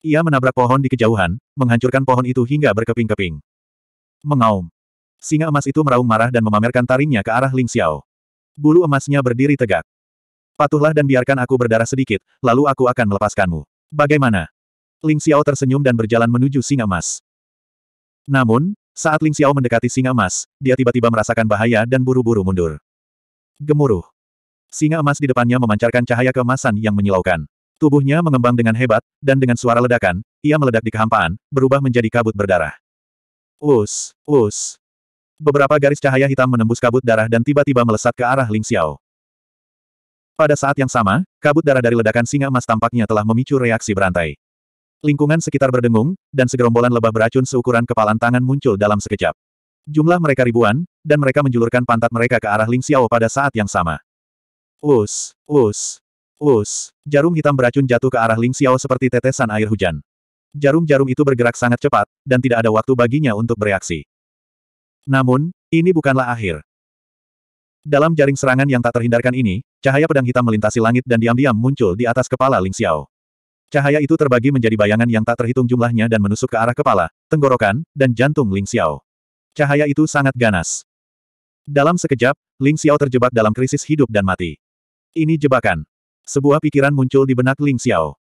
Ia menabrak pohon di kejauhan, menghancurkan pohon itu hingga berkeping-keping. Mengaum. Singa emas itu meraung marah dan memamerkan taringnya ke arah Ling Xiao. Bulu emasnya berdiri tegak. Patuhlah dan biarkan aku berdarah sedikit, lalu aku akan melepaskanmu. Bagaimana? Ling Xiao tersenyum dan berjalan menuju singa emas. Namun, saat Ling Xiao mendekati singa emas, dia tiba-tiba merasakan bahaya dan buru-buru mundur. Gemuruh. Singa emas di depannya memancarkan cahaya keemasan yang menyilaukan. Tubuhnya mengembang dengan hebat, dan dengan suara ledakan, ia meledak di kehampaan, berubah menjadi kabut berdarah. Us, us. Beberapa garis cahaya hitam menembus kabut darah dan tiba-tiba melesat ke arah Ling Xiao. Pada saat yang sama, kabut darah dari ledakan singa emas tampaknya telah memicu reaksi berantai. Lingkungan sekitar berdengung, dan segerombolan lebah beracun seukuran kepalan tangan muncul dalam sekejap. Jumlah mereka ribuan, dan mereka menjulurkan pantat mereka ke arah Ling Xiao pada saat yang sama. Us, us, us. Jarum hitam beracun jatuh ke arah Ling Xiao seperti tetesan air hujan. Jarum-jarum itu bergerak sangat cepat, dan tidak ada waktu baginya untuk bereaksi. Namun, ini bukanlah akhir. Dalam jaring serangan yang tak terhindarkan ini, cahaya pedang hitam melintasi langit dan diam-diam muncul di atas kepala Ling Xiao. Cahaya itu terbagi menjadi bayangan yang tak terhitung jumlahnya dan menusuk ke arah kepala, tenggorokan, dan jantung Ling Xiao. Cahaya itu sangat ganas. Dalam sekejap, Ling Xiao terjebak dalam krisis hidup dan mati. Ini jebakan. Sebuah pikiran muncul di benak Ling Xiao.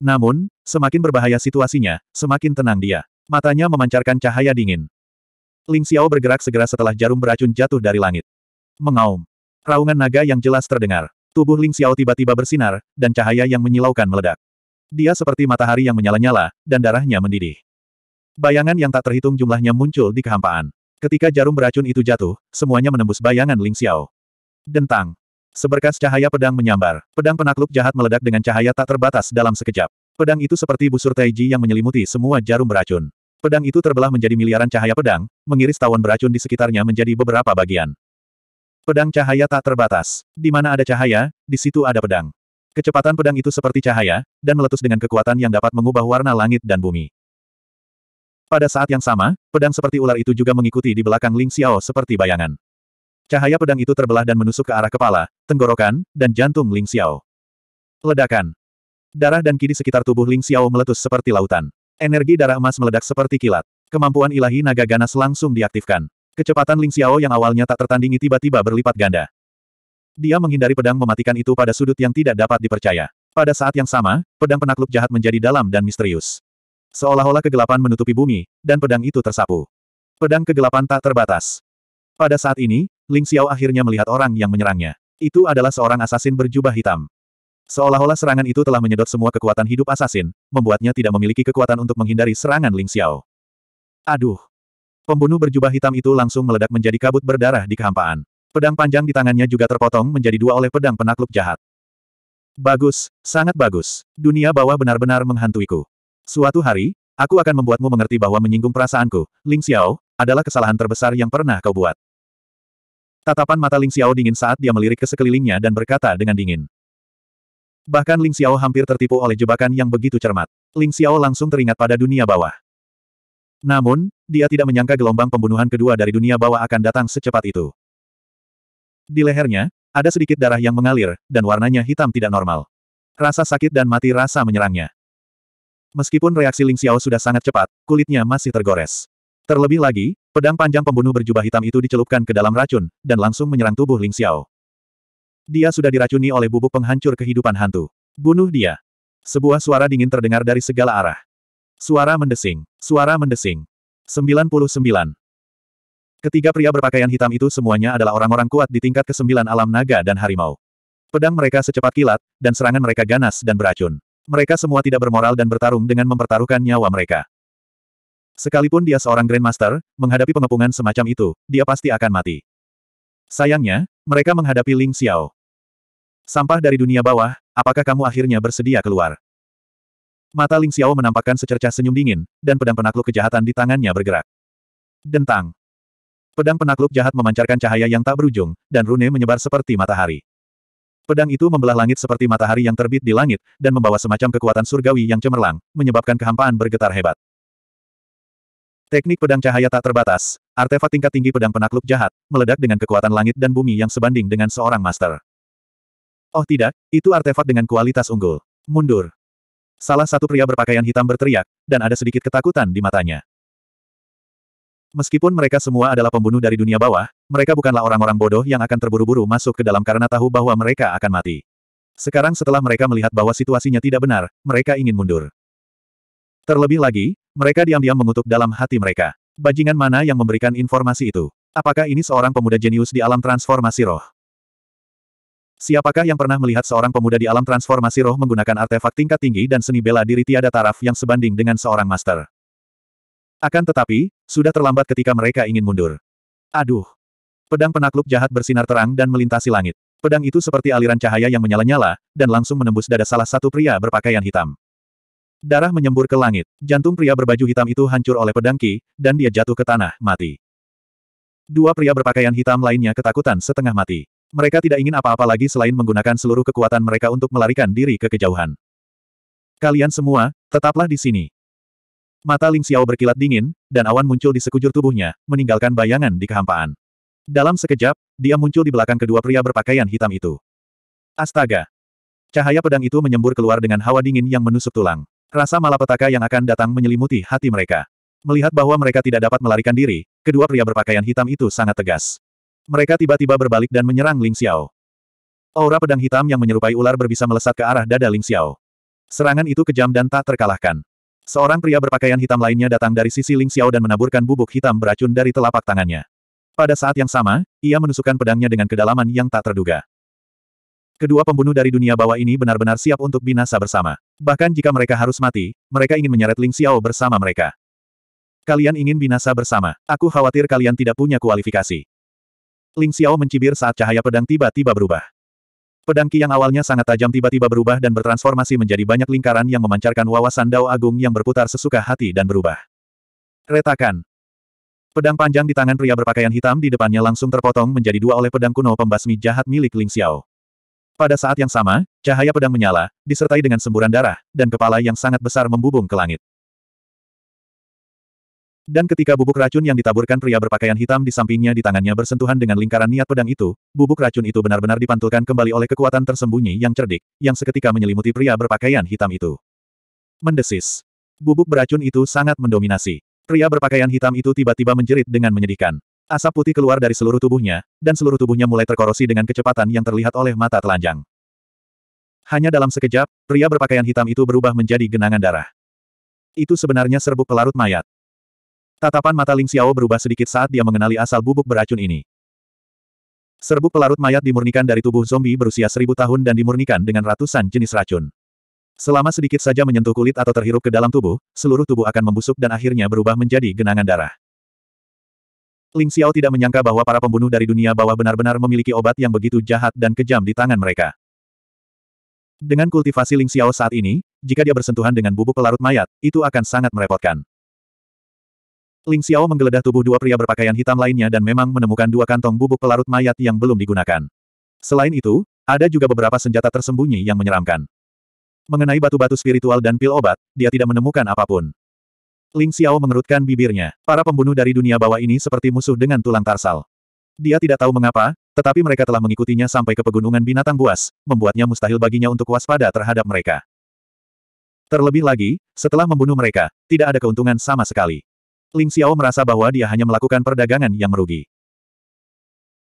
Namun, semakin berbahaya situasinya, semakin tenang dia. Matanya memancarkan cahaya dingin. Ling Xiao bergerak segera setelah jarum beracun jatuh dari langit. Mengaum. Raungan naga yang jelas terdengar. Tubuh Ling Xiao tiba-tiba bersinar, dan cahaya yang menyilaukan meledak. Dia seperti matahari yang menyala-nyala, dan darahnya mendidih. Bayangan yang tak terhitung jumlahnya muncul di kehampaan. Ketika jarum beracun itu jatuh, semuanya menembus bayangan Ling Xiao. Dentang. Seberkas cahaya pedang menyambar, pedang penakluk jahat meledak dengan cahaya tak terbatas dalam sekejap. Pedang itu seperti busur taiji yang menyelimuti semua jarum beracun. Pedang itu terbelah menjadi miliaran cahaya pedang, mengiris tawon beracun di sekitarnya menjadi beberapa bagian. Pedang cahaya tak terbatas. Di mana ada cahaya, di situ ada pedang. Kecepatan pedang itu seperti cahaya, dan meletus dengan kekuatan yang dapat mengubah warna langit dan bumi. Pada saat yang sama, pedang seperti ular itu juga mengikuti di belakang Ling Xiao seperti bayangan. Cahaya pedang itu terbelah dan menusuk ke arah kepala, tenggorokan, dan jantung Ling Xiao. Ledakan. Darah dan kiri sekitar tubuh Ling Xiao meletus seperti lautan. Energi darah emas meledak seperti kilat. Kemampuan ilahi naga ganas langsung diaktifkan. Kecepatan Ling Xiao yang awalnya tak tertandingi tiba-tiba berlipat ganda. Dia menghindari pedang mematikan itu pada sudut yang tidak dapat dipercaya. Pada saat yang sama, pedang penakluk jahat menjadi dalam dan misterius. Seolah-olah kegelapan menutupi bumi, dan pedang itu tersapu. Pedang kegelapan tak terbatas. Pada saat ini, Ling Xiao akhirnya melihat orang yang menyerangnya. Itu adalah seorang asasin berjubah hitam. Seolah-olah serangan itu telah menyedot semua kekuatan hidup asasin, membuatnya tidak memiliki kekuatan untuk menghindari serangan Ling Xiao. Aduh! Pembunuh berjubah hitam itu langsung meledak menjadi kabut berdarah di kehampaan. Pedang panjang di tangannya juga terpotong menjadi dua oleh pedang penakluk jahat. Bagus, sangat bagus. Dunia bawah benar-benar menghantuiku. Suatu hari, aku akan membuatmu mengerti bahwa menyinggung perasaanku, Ling Xiao, adalah kesalahan terbesar yang pernah kau buat. Tatapan mata Ling Xiao dingin saat dia melirik ke sekelilingnya dan berkata dengan dingin. Bahkan Ling Xiao hampir tertipu oleh jebakan yang begitu cermat. Ling Xiao langsung teringat pada dunia bawah. Namun, dia tidak menyangka gelombang pembunuhan kedua dari dunia bawah akan datang secepat itu. Di lehernya, ada sedikit darah yang mengalir, dan warnanya hitam tidak normal. Rasa sakit dan mati rasa menyerangnya. Meskipun reaksi Ling Xiao sudah sangat cepat, kulitnya masih tergores. Terlebih lagi, pedang panjang pembunuh berjubah hitam itu dicelupkan ke dalam racun, dan langsung menyerang tubuh Ling Xiao. Dia sudah diracuni oleh bubuk penghancur kehidupan hantu. Bunuh dia. Sebuah suara dingin terdengar dari segala arah. Suara mendesing. Suara mendesing. 99. Ketiga pria berpakaian hitam itu semuanya adalah orang-orang kuat di tingkat kesembilan alam naga dan harimau. Pedang mereka secepat kilat, dan serangan mereka ganas dan beracun. Mereka semua tidak bermoral dan bertarung dengan mempertaruhkan nyawa mereka. Sekalipun dia seorang Grandmaster, menghadapi pengepungan semacam itu, dia pasti akan mati. Sayangnya, mereka menghadapi Ling Xiao. Sampah dari dunia bawah, apakah kamu akhirnya bersedia keluar? Mata Ling Xiao menampakkan secercah senyum dingin, dan pedang penakluk kejahatan di tangannya bergerak. Dentang. Pedang penakluk jahat memancarkan cahaya yang tak berujung, dan rune menyebar seperti matahari. Pedang itu membelah langit seperti matahari yang terbit di langit, dan membawa semacam kekuatan surgawi yang cemerlang, menyebabkan kehampaan bergetar hebat. Teknik pedang cahaya tak terbatas, artefak tingkat tinggi pedang penakluk jahat, meledak dengan kekuatan langit dan bumi yang sebanding dengan seorang master. Oh tidak, itu artefak dengan kualitas unggul. Mundur. Salah satu pria berpakaian hitam berteriak, dan ada sedikit ketakutan di matanya. Meskipun mereka semua adalah pembunuh dari dunia bawah, mereka bukanlah orang-orang bodoh yang akan terburu-buru masuk ke dalam karena tahu bahwa mereka akan mati. Sekarang setelah mereka melihat bahwa situasinya tidak benar, mereka ingin mundur. Terlebih lagi, mereka diam-diam mengutuk dalam hati mereka. Bajingan mana yang memberikan informasi itu? Apakah ini seorang pemuda jenius di alam transformasi roh? Siapakah yang pernah melihat seorang pemuda di alam transformasi roh menggunakan artefak tingkat tinggi dan seni bela diri tiada taraf yang sebanding dengan seorang master? Akan tetapi, sudah terlambat ketika mereka ingin mundur. Aduh! Pedang penakluk jahat bersinar terang dan melintasi langit. Pedang itu seperti aliran cahaya yang menyala-nyala, dan langsung menembus dada salah satu pria berpakaian hitam. Darah menyembur ke langit. Jantung pria berbaju hitam itu hancur oleh pedang Ki, dan dia jatuh ke tanah, mati. Dua pria berpakaian hitam lainnya ketakutan setengah mati. Mereka tidak ingin apa-apa lagi selain menggunakan seluruh kekuatan mereka untuk melarikan diri ke kejauhan. Kalian semua, tetaplah di sini. Mata Ling Xiao berkilat dingin, dan awan muncul di sekujur tubuhnya, meninggalkan bayangan di kehampaan. Dalam sekejap, dia muncul di belakang kedua pria berpakaian hitam itu. Astaga! Cahaya pedang itu menyembur keluar dengan hawa dingin yang menusuk tulang. Rasa malapetaka yang akan datang menyelimuti hati mereka. Melihat bahwa mereka tidak dapat melarikan diri, kedua pria berpakaian hitam itu sangat tegas. Mereka tiba-tiba berbalik dan menyerang Ling Xiao. Aura pedang hitam yang menyerupai ular berbisa melesat ke arah dada Ling Xiao. Serangan itu kejam dan tak terkalahkan. Seorang pria berpakaian hitam lainnya datang dari sisi Ling Xiao dan menaburkan bubuk hitam beracun dari telapak tangannya. Pada saat yang sama, ia menusukkan pedangnya dengan kedalaman yang tak terduga. Kedua pembunuh dari dunia bawah ini benar-benar siap untuk binasa bersama. Bahkan jika mereka harus mati, mereka ingin menyeret Ling Xiao bersama mereka. Kalian ingin binasa bersama. Aku khawatir kalian tidak punya kualifikasi. Ling Xiao mencibir saat cahaya pedang tiba-tiba berubah. Pedang Ki yang awalnya sangat tajam tiba-tiba berubah dan bertransformasi menjadi banyak lingkaran yang memancarkan wawasan Dao Agung yang berputar sesuka hati dan berubah. Retakan. Pedang panjang di tangan pria berpakaian hitam di depannya langsung terpotong menjadi dua oleh pedang kuno pembasmi jahat milik Ling Xiao. Pada saat yang sama, cahaya pedang menyala, disertai dengan semburan darah, dan kepala yang sangat besar membubung ke langit. Dan ketika bubuk racun yang ditaburkan pria berpakaian hitam di sampingnya di tangannya bersentuhan dengan lingkaran niat pedang itu, bubuk racun itu benar-benar dipantulkan kembali oleh kekuatan tersembunyi yang cerdik, yang seketika menyelimuti pria berpakaian hitam itu. Mendesis. Bubuk beracun itu sangat mendominasi. Pria berpakaian hitam itu tiba-tiba menjerit dengan menyedihkan. Asap putih keluar dari seluruh tubuhnya, dan seluruh tubuhnya mulai terkorosi dengan kecepatan yang terlihat oleh mata telanjang. Hanya dalam sekejap, pria berpakaian hitam itu berubah menjadi genangan darah. Itu sebenarnya serbuk pelarut mayat. Tatapan mata Ling Xiao berubah sedikit saat dia mengenali asal bubuk beracun ini. Serbuk pelarut mayat dimurnikan dari tubuh zombie berusia seribu tahun dan dimurnikan dengan ratusan jenis racun. Selama sedikit saja menyentuh kulit atau terhirup ke dalam tubuh, seluruh tubuh akan membusuk dan akhirnya berubah menjadi genangan darah. Ling Xiao tidak menyangka bahwa para pembunuh dari dunia bawah benar-benar memiliki obat yang begitu jahat dan kejam di tangan mereka. Dengan kultivasi Ling Xiao saat ini, jika dia bersentuhan dengan bubuk pelarut mayat, itu akan sangat merepotkan. Ling Xiao menggeledah tubuh dua pria berpakaian hitam lainnya dan memang menemukan dua kantong bubuk pelarut mayat yang belum digunakan. Selain itu, ada juga beberapa senjata tersembunyi yang menyeramkan. Mengenai batu-batu spiritual dan pil obat, dia tidak menemukan apapun. Ling Xiao mengerutkan bibirnya. Para pembunuh dari dunia bawah ini seperti musuh dengan tulang tarsal. Dia tidak tahu mengapa, tetapi mereka telah mengikutinya sampai ke pegunungan binatang buas, membuatnya mustahil baginya untuk waspada terhadap mereka. Terlebih lagi, setelah membunuh mereka, tidak ada keuntungan sama sekali. Ling Xiao merasa bahwa dia hanya melakukan perdagangan yang merugi.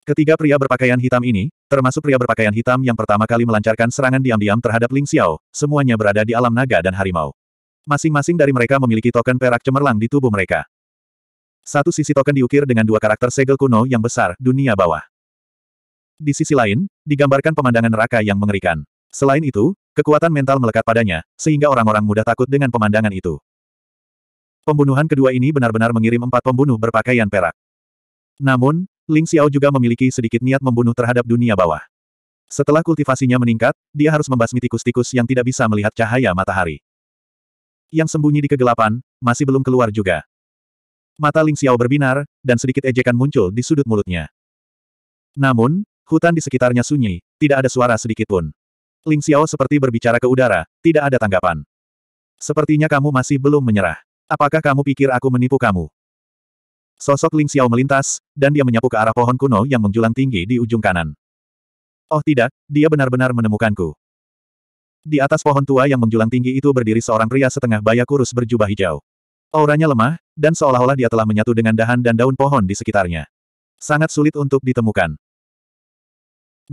Ketiga pria berpakaian hitam ini, termasuk pria berpakaian hitam yang pertama kali melancarkan serangan diam-diam terhadap Ling Xiao, semuanya berada di alam naga dan harimau. Masing-masing dari mereka memiliki token perak cemerlang di tubuh mereka. Satu sisi token diukir dengan dua karakter segel kuno yang besar, dunia bawah. Di sisi lain, digambarkan pemandangan neraka yang mengerikan. Selain itu, kekuatan mental melekat padanya, sehingga orang-orang mudah takut dengan pemandangan itu. Pembunuhan kedua ini benar-benar mengirim empat pembunuh berpakaian perak. Namun, Ling Xiao juga memiliki sedikit niat membunuh terhadap dunia bawah. Setelah kultivasinya meningkat, dia harus membasmi tikus-tikus yang tidak bisa melihat cahaya matahari. Yang sembunyi di kegelapan, masih belum keluar juga. Mata Ling Xiao berbinar, dan sedikit ejekan muncul di sudut mulutnya. Namun, hutan di sekitarnya sunyi, tidak ada suara sedikit pun. Ling Xiao seperti berbicara ke udara, tidak ada tanggapan. Sepertinya kamu masih belum menyerah. Apakah kamu pikir aku menipu kamu? Sosok Ling Xiao melintas, dan dia menyapu ke arah pohon kuno yang menjulang tinggi di ujung kanan. Oh tidak, dia benar-benar menemukanku. Di atas pohon tua yang menjulang tinggi itu berdiri seorang pria setengah baya kurus berjubah hijau. Auranya lemah, dan seolah-olah dia telah menyatu dengan dahan dan daun pohon di sekitarnya. Sangat sulit untuk ditemukan.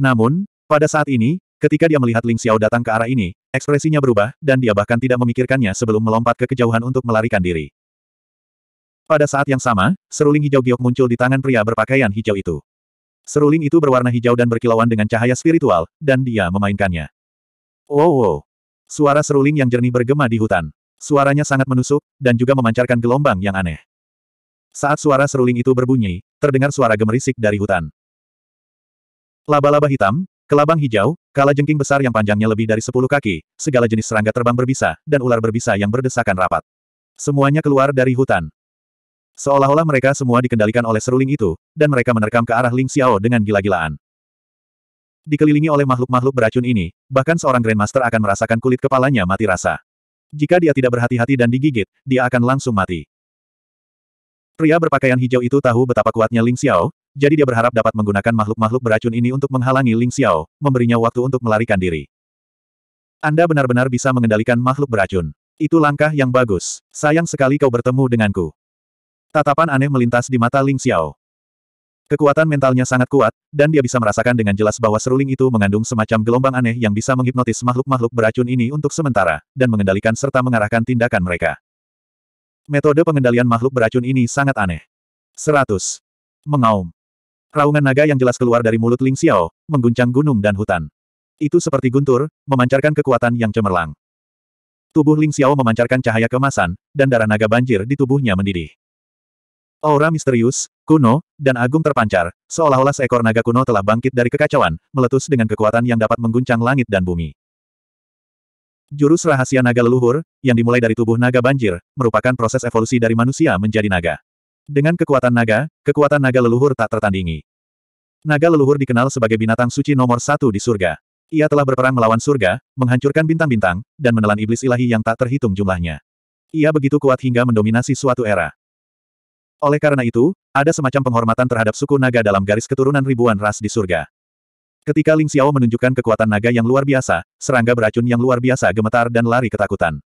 Namun, pada saat ini, ketika dia melihat Ling Xiao datang ke arah ini, Ekspresinya berubah, dan dia bahkan tidak memikirkannya sebelum melompat ke kejauhan untuk melarikan diri. Pada saat yang sama, seruling hijau giok muncul di tangan pria berpakaian hijau itu. Seruling itu berwarna hijau dan berkilauan dengan cahaya spiritual, dan dia memainkannya. Wow, wow. Suara seruling yang jernih bergema di hutan. Suaranya sangat menusuk, dan juga memancarkan gelombang yang aneh. Saat suara seruling itu berbunyi, terdengar suara gemerisik dari hutan. Laba-laba hitam, Kelabang hijau, kala jengking besar yang panjangnya lebih dari 10 kaki, segala jenis serangga terbang berbisa, dan ular berbisa yang berdesakan rapat. Semuanya keluar dari hutan. Seolah-olah mereka semua dikendalikan oleh seruling itu, dan mereka menerkam ke arah Ling Xiao dengan gila-gilaan. Dikelilingi oleh makhluk-makhluk beracun ini, bahkan seorang Grandmaster akan merasakan kulit kepalanya mati rasa. Jika dia tidak berhati-hati dan digigit, dia akan langsung mati. Pria berpakaian hijau itu tahu betapa kuatnya Ling Xiao, jadi dia berharap dapat menggunakan makhluk-makhluk beracun ini untuk menghalangi Ling Xiao, memberinya waktu untuk melarikan diri. Anda benar-benar bisa mengendalikan makhluk beracun. Itu langkah yang bagus. Sayang sekali kau bertemu denganku. Tatapan aneh melintas di mata Ling Xiao. Kekuatan mentalnya sangat kuat, dan dia bisa merasakan dengan jelas bahwa seruling itu mengandung semacam gelombang aneh yang bisa menghipnotis makhluk-makhluk beracun ini untuk sementara, dan mengendalikan serta mengarahkan tindakan mereka. Metode pengendalian makhluk beracun ini sangat aneh. 100. Mengaum. Raungan naga yang jelas keluar dari mulut Ling Xiao, mengguncang gunung dan hutan. Itu seperti guntur, memancarkan kekuatan yang cemerlang. Tubuh Ling Xiao memancarkan cahaya kemasan, dan darah naga banjir di tubuhnya mendidih. Aura misterius, kuno, dan agung terpancar, seolah-olah seekor naga kuno telah bangkit dari kekacauan, meletus dengan kekuatan yang dapat mengguncang langit dan bumi. Jurus rahasia naga leluhur, yang dimulai dari tubuh naga banjir, merupakan proses evolusi dari manusia menjadi naga. Dengan kekuatan naga, kekuatan naga leluhur tak tertandingi. Naga leluhur dikenal sebagai binatang suci nomor satu di surga. Ia telah berperang melawan surga, menghancurkan bintang-bintang, dan menelan iblis ilahi yang tak terhitung jumlahnya. Ia begitu kuat hingga mendominasi suatu era. Oleh karena itu, ada semacam penghormatan terhadap suku naga dalam garis keturunan ribuan ras di surga. Ketika Ling Xiao menunjukkan kekuatan naga yang luar biasa, serangga beracun yang luar biasa gemetar dan lari ketakutan.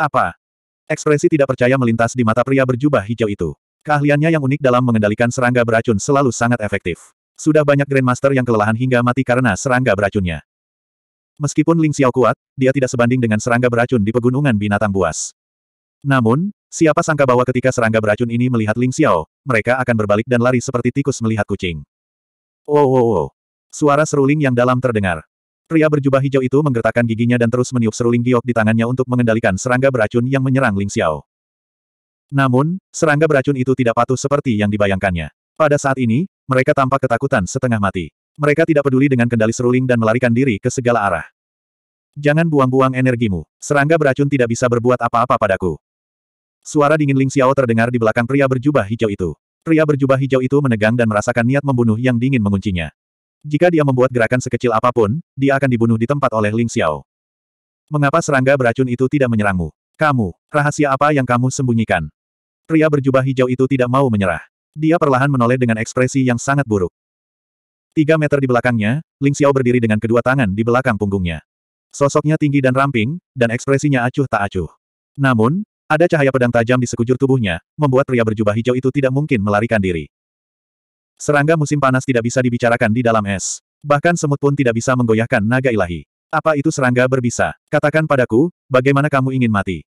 Apa? Ekspresi tidak percaya melintas di mata pria berjubah hijau itu. Keahliannya yang unik dalam mengendalikan serangga beracun selalu sangat efektif. Sudah banyak Grandmaster yang kelelahan hingga mati karena serangga beracunnya. Meskipun Ling Xiao kuat, dia tidak sebanding dengan serangga beracun di pegunungan binatang buas. Namun, siapa sangka bahwa ketika serangga beracun ini melihat Ling Xiao, mereka akan berbalik dan lari seperti tikus melihat kucing. Wow oh, oh, oh. Suara seruling yang dalam terdengar. Pria berjubah hijau itu menggertakkan giginya dan terus meniup seruling giok di tangannya untuk mengendalikan serangga beracun yang menyerang Ling Xiao. Namun, serangga beracun itu tidak patuh seperti yang dibayangkannya. Pada saat ini, mereka tampak ketakutan setengah mati. Mereka tidak peduli dengan kendali seruling dan melarikan diri ke segala arah. Jangan buang-buang energimu. Serangga beracun tidak bisa berbuat apa-apa padaku. Suara dingin Ling Xiao terdengar di belakang pria berjubah hijau itu. Pria berjubah hijau itu menegang dan merasakan niat membunuh yang dingin menguncinya. Jika dia membuat gerakan sekecil apapun, dia akan dibunuh di tempat oleh Ling Xiao. Mengapa serangga beracun itu tidak menyerangmu? Kamu, rahasia apa yang kamu sembunyikan? Pria berjubah hijau itu tidak mau menyerah. Dia perlahan menoleh dengan ekspresi yang sangat buruk. Tiga meter di belakangnya, Ling Xiao berdiri dengan kedua tangan di belakang punggungnya. Sosoknya tinggi dan ramping, dan ekspresinya acuh tak acuh. Namun, ada cahaya pedang tajam di sekujur tubuhnya, membuat pria berjubah hijau itu tidak mungkin melarikan diri. Serangga musim panas tidak bisa dibicarakan di dalam es. Bahkan semut pun tidak bisa menggoyahkan naga ilahi. Apa itu serangga berbisa? Katakan padaku, bagaimana kamu ingin mati?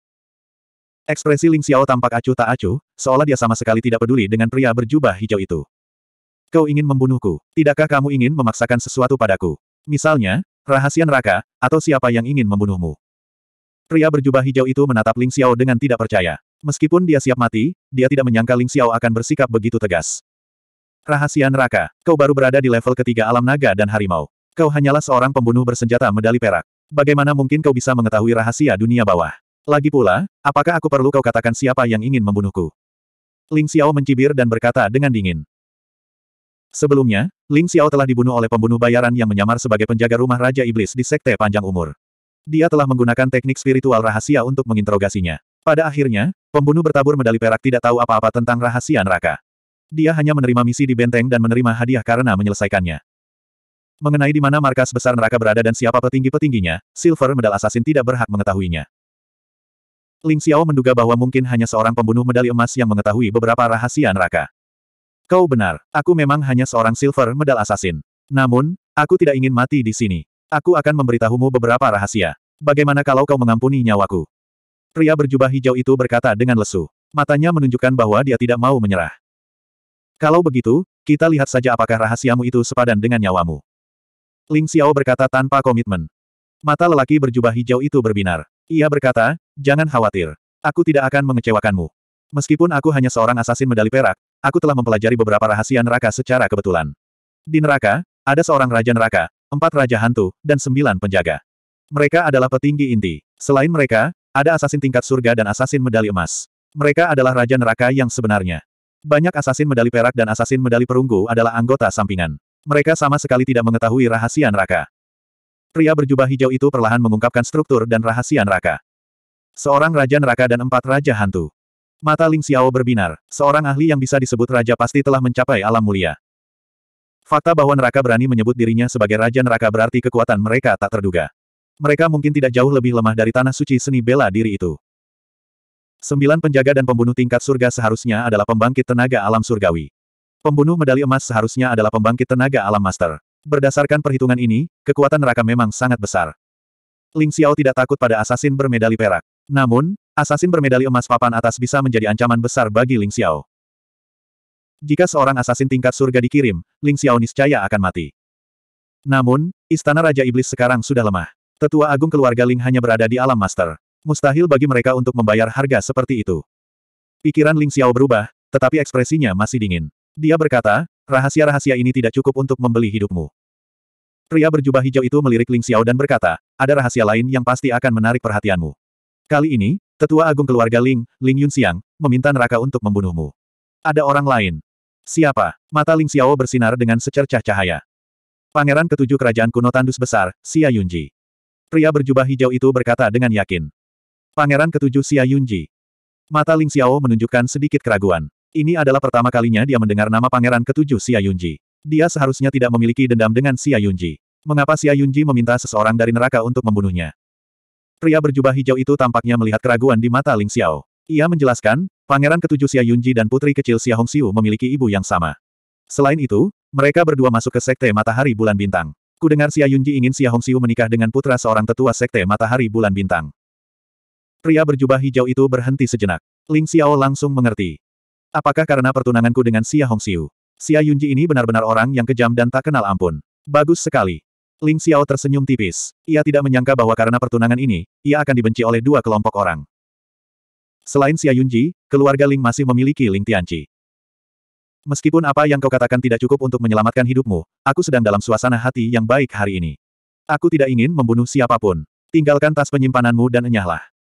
Ekspresi Ling Xiao tampak acuh tak acuh, seolah dia sama sekali tidak peduli dengan pria berjubah hijau itu. Kau ingin membunuhku. Tidakkah kamu ingin memaksakan sesuatu padaku? Misalnya, rahasia neraka, atau siapa yang ingin membunuhmu? Pria berjubah hijau itu menatap Ling Xiao dengan tidak percaya. Meskipun dia siap mati, dia tidak menyangka Ling Xiao akan bersikap begitu tegas. Rahasia neraka, kau baru berada di level ketiga alam naga dan harimau. Kau hanyalah seorang pembunuh bersenjata medali perak. Bagaimana mungkin kau bisa mengetahui rahasia dunia bawah? Lagi pula, apakah aku perlu kau katakan siapa yang ingin membunuhku? Ling Xiao mencibir dan berkata dengan dingin. Sebelumnya, Ling Xiao telah dibunuh oleh pembunuh bayaran yang menyamar sebagai penjaga rumah Raja Iblis di Sekte Panjang Umur. Dia telah menggunakan teknik spiritual rahasia untuk menginterogasinya. Pada akhirnya, pembunuh bertabur medali perak tidak tahu apa-apa tentang rahasia neraka. Dia hanya menerima misi di benteng dan menerima hadiah karena menyelesaikannya. Mengenai di mana markas besar neraka berada dan siapa petinggi-petingginya, Silver Medal Assassin tidak berhak mengetahuinya. Ling Xiao menduga bahwa mungkin hanya seorang pembunuh medali emas yang mengetahui beberapa rahasia neraka. Kau benar, aku memang hanya seorang silver medal assassin. Namun, aku tidak ingin mati di sini. Aku akan memberitahumu beberapa rahasia. Bagaimana kalau kau mengampuni nyawaku? Pria berjubah hijau itu berkata dengan lesu. Matanya menunjukkan bahwa dia tidak mau menyerah. Kalau begitu, kita lihat saja apakah rahasiamu itu sepadan dengan nyawamu. Ling Xiao berkata tanpa komitmen. Mata lelaki berjubah hijau itu berbinar. Ia berkata, jangan khawatir. Aku tidak akan mengecewakanmu. Meskipun aku hanya seorang asasin medali perak, aku telah mempelajari beberapa rahasia neraka secara kebetulan. Di neraka, ada seorang raja neraka, empat raja hantu, dan sembilan penjaga. Mereka adalah petinggi inti. Selain mereka, ada asasin tingkat surga dan asasin medali emas. Mereka adalah raja neraka yang sebenarnya. Banyak asasin medali perak dan asasin medali perunggu adalah anggota sampingan. Mereka sama sekali tidak mengetahui rahasia neraka. Pria berjubah hijau itu perlahan mengungkapkan struktur dan rahasia neraka. Seorang raja neraka dan empat raja hantu. Mata Ling Xiao berbinar, seorang ahli yang bisa disebut raja pasti telah mencapai alam mulia. Fakta bahwa neraka berani menyebut dirinya sebagai raja neraka berarti kekuatan mereka tak terduga. Mereka mungkin tidak jauh lebih lemah dari tanah suci seni bela diri itu. Sembilan penjaga dan pembunuh tingkat surga seharusnya adalah pembangkit tenaga alam surgawi. Pembunuh medali emas seharusnya adalah pembangkit tenaga alam master. Berdasarkan perhitungan ini, kekuatan neraka memang sangat besar. Ling Xiao tidak takut pada asasin bermedali perak. Namun, asasin bermedali emas papan atas bisa menjadi ancaman besar bagi Ling Xiao. Jika seorang asasin tingkat surga dikirim, Ling Xiao niscaya akan mati. Namun, istana Raja Iblis sekarang sudah lemah. Tetua agung keluarga Ling hanya berada di alam master. Mustahil bagi mereka untuk membayar harga seperti itu. Pikiran Ling Xiao berubah, tetapi ekspresinya masih dingin. Dia berkata, Rahasia-rahasia ini tidak cukup untuk membeli hidupmu. Pria berjubah hijau itu melirik Ling Xiao dan berkata, ada rahasia lain yang pasti akan menarik perhatianmu. Kali ini, tetua agung keluarga Ling, Ling Yunxiang, meminta neraka untuk membunuhmu. Ada orang lain. Siapa? Mata Ling Xiao bersinar dengan secercah cahaya. Pangeran ketujuh kerajaan kuno tandus besar, Xia Yunji. Pria berjubah hijau itu berkata dengan yakin. Pangeran ketujuh Xia Yunji. Mata Ling Xiao menunjukkan sedikit keraguan. Ini adalah pertama kalinya dia mendengar nama pangeran ketujuh Xia Yunji. Dia seharusnya tidak memiliki dendam dengan Xia Yunji. Mengapa Xia Yunji meminta seseorang dari neraka untuk membunuhnya? Pria berjubah hijau itu tampaknya melihat keraguan di mata Ling Xiao. Ia menjelaskan, pangeran ketujuh Xia Yunji dan putri kecil Xia Hongxiu memiliki ibu yang sama. Selain itu, mereka berdua masuk ke sekte matahari bulan bintang. Kudengar Xia Yunji ingin Xia Hongxiu menikah dengan putra seorang tetua sekte matahari bulan bintang. Pria berjubah hijau itu berhenti sejenak. Ling Xiao langsung mengerti. Apakah karena pertunanganku dengan Xia Hongxiu? Xia Yunji ini benar-benar orang yang kejam dan tak kenal ampun. Bagus sekali. Ling Xiao tersenyum tipis. Ia tidak menyangka bahwa karena pertunangan ini, ia akan dibenci oleh dua kelompok orang. Selain Xia Yunji, keluarga Ling masih memiliki Ling Tianqi. Meskipun apa yang kau katakan tidak cukup untuk menyelamatkan hidupmu, aku sedang dalam suasana hati yang baik hari ini. Aku tidak ingin membunuh siapapun. Tinggalkan tas penyimpananmu dan enyahlah.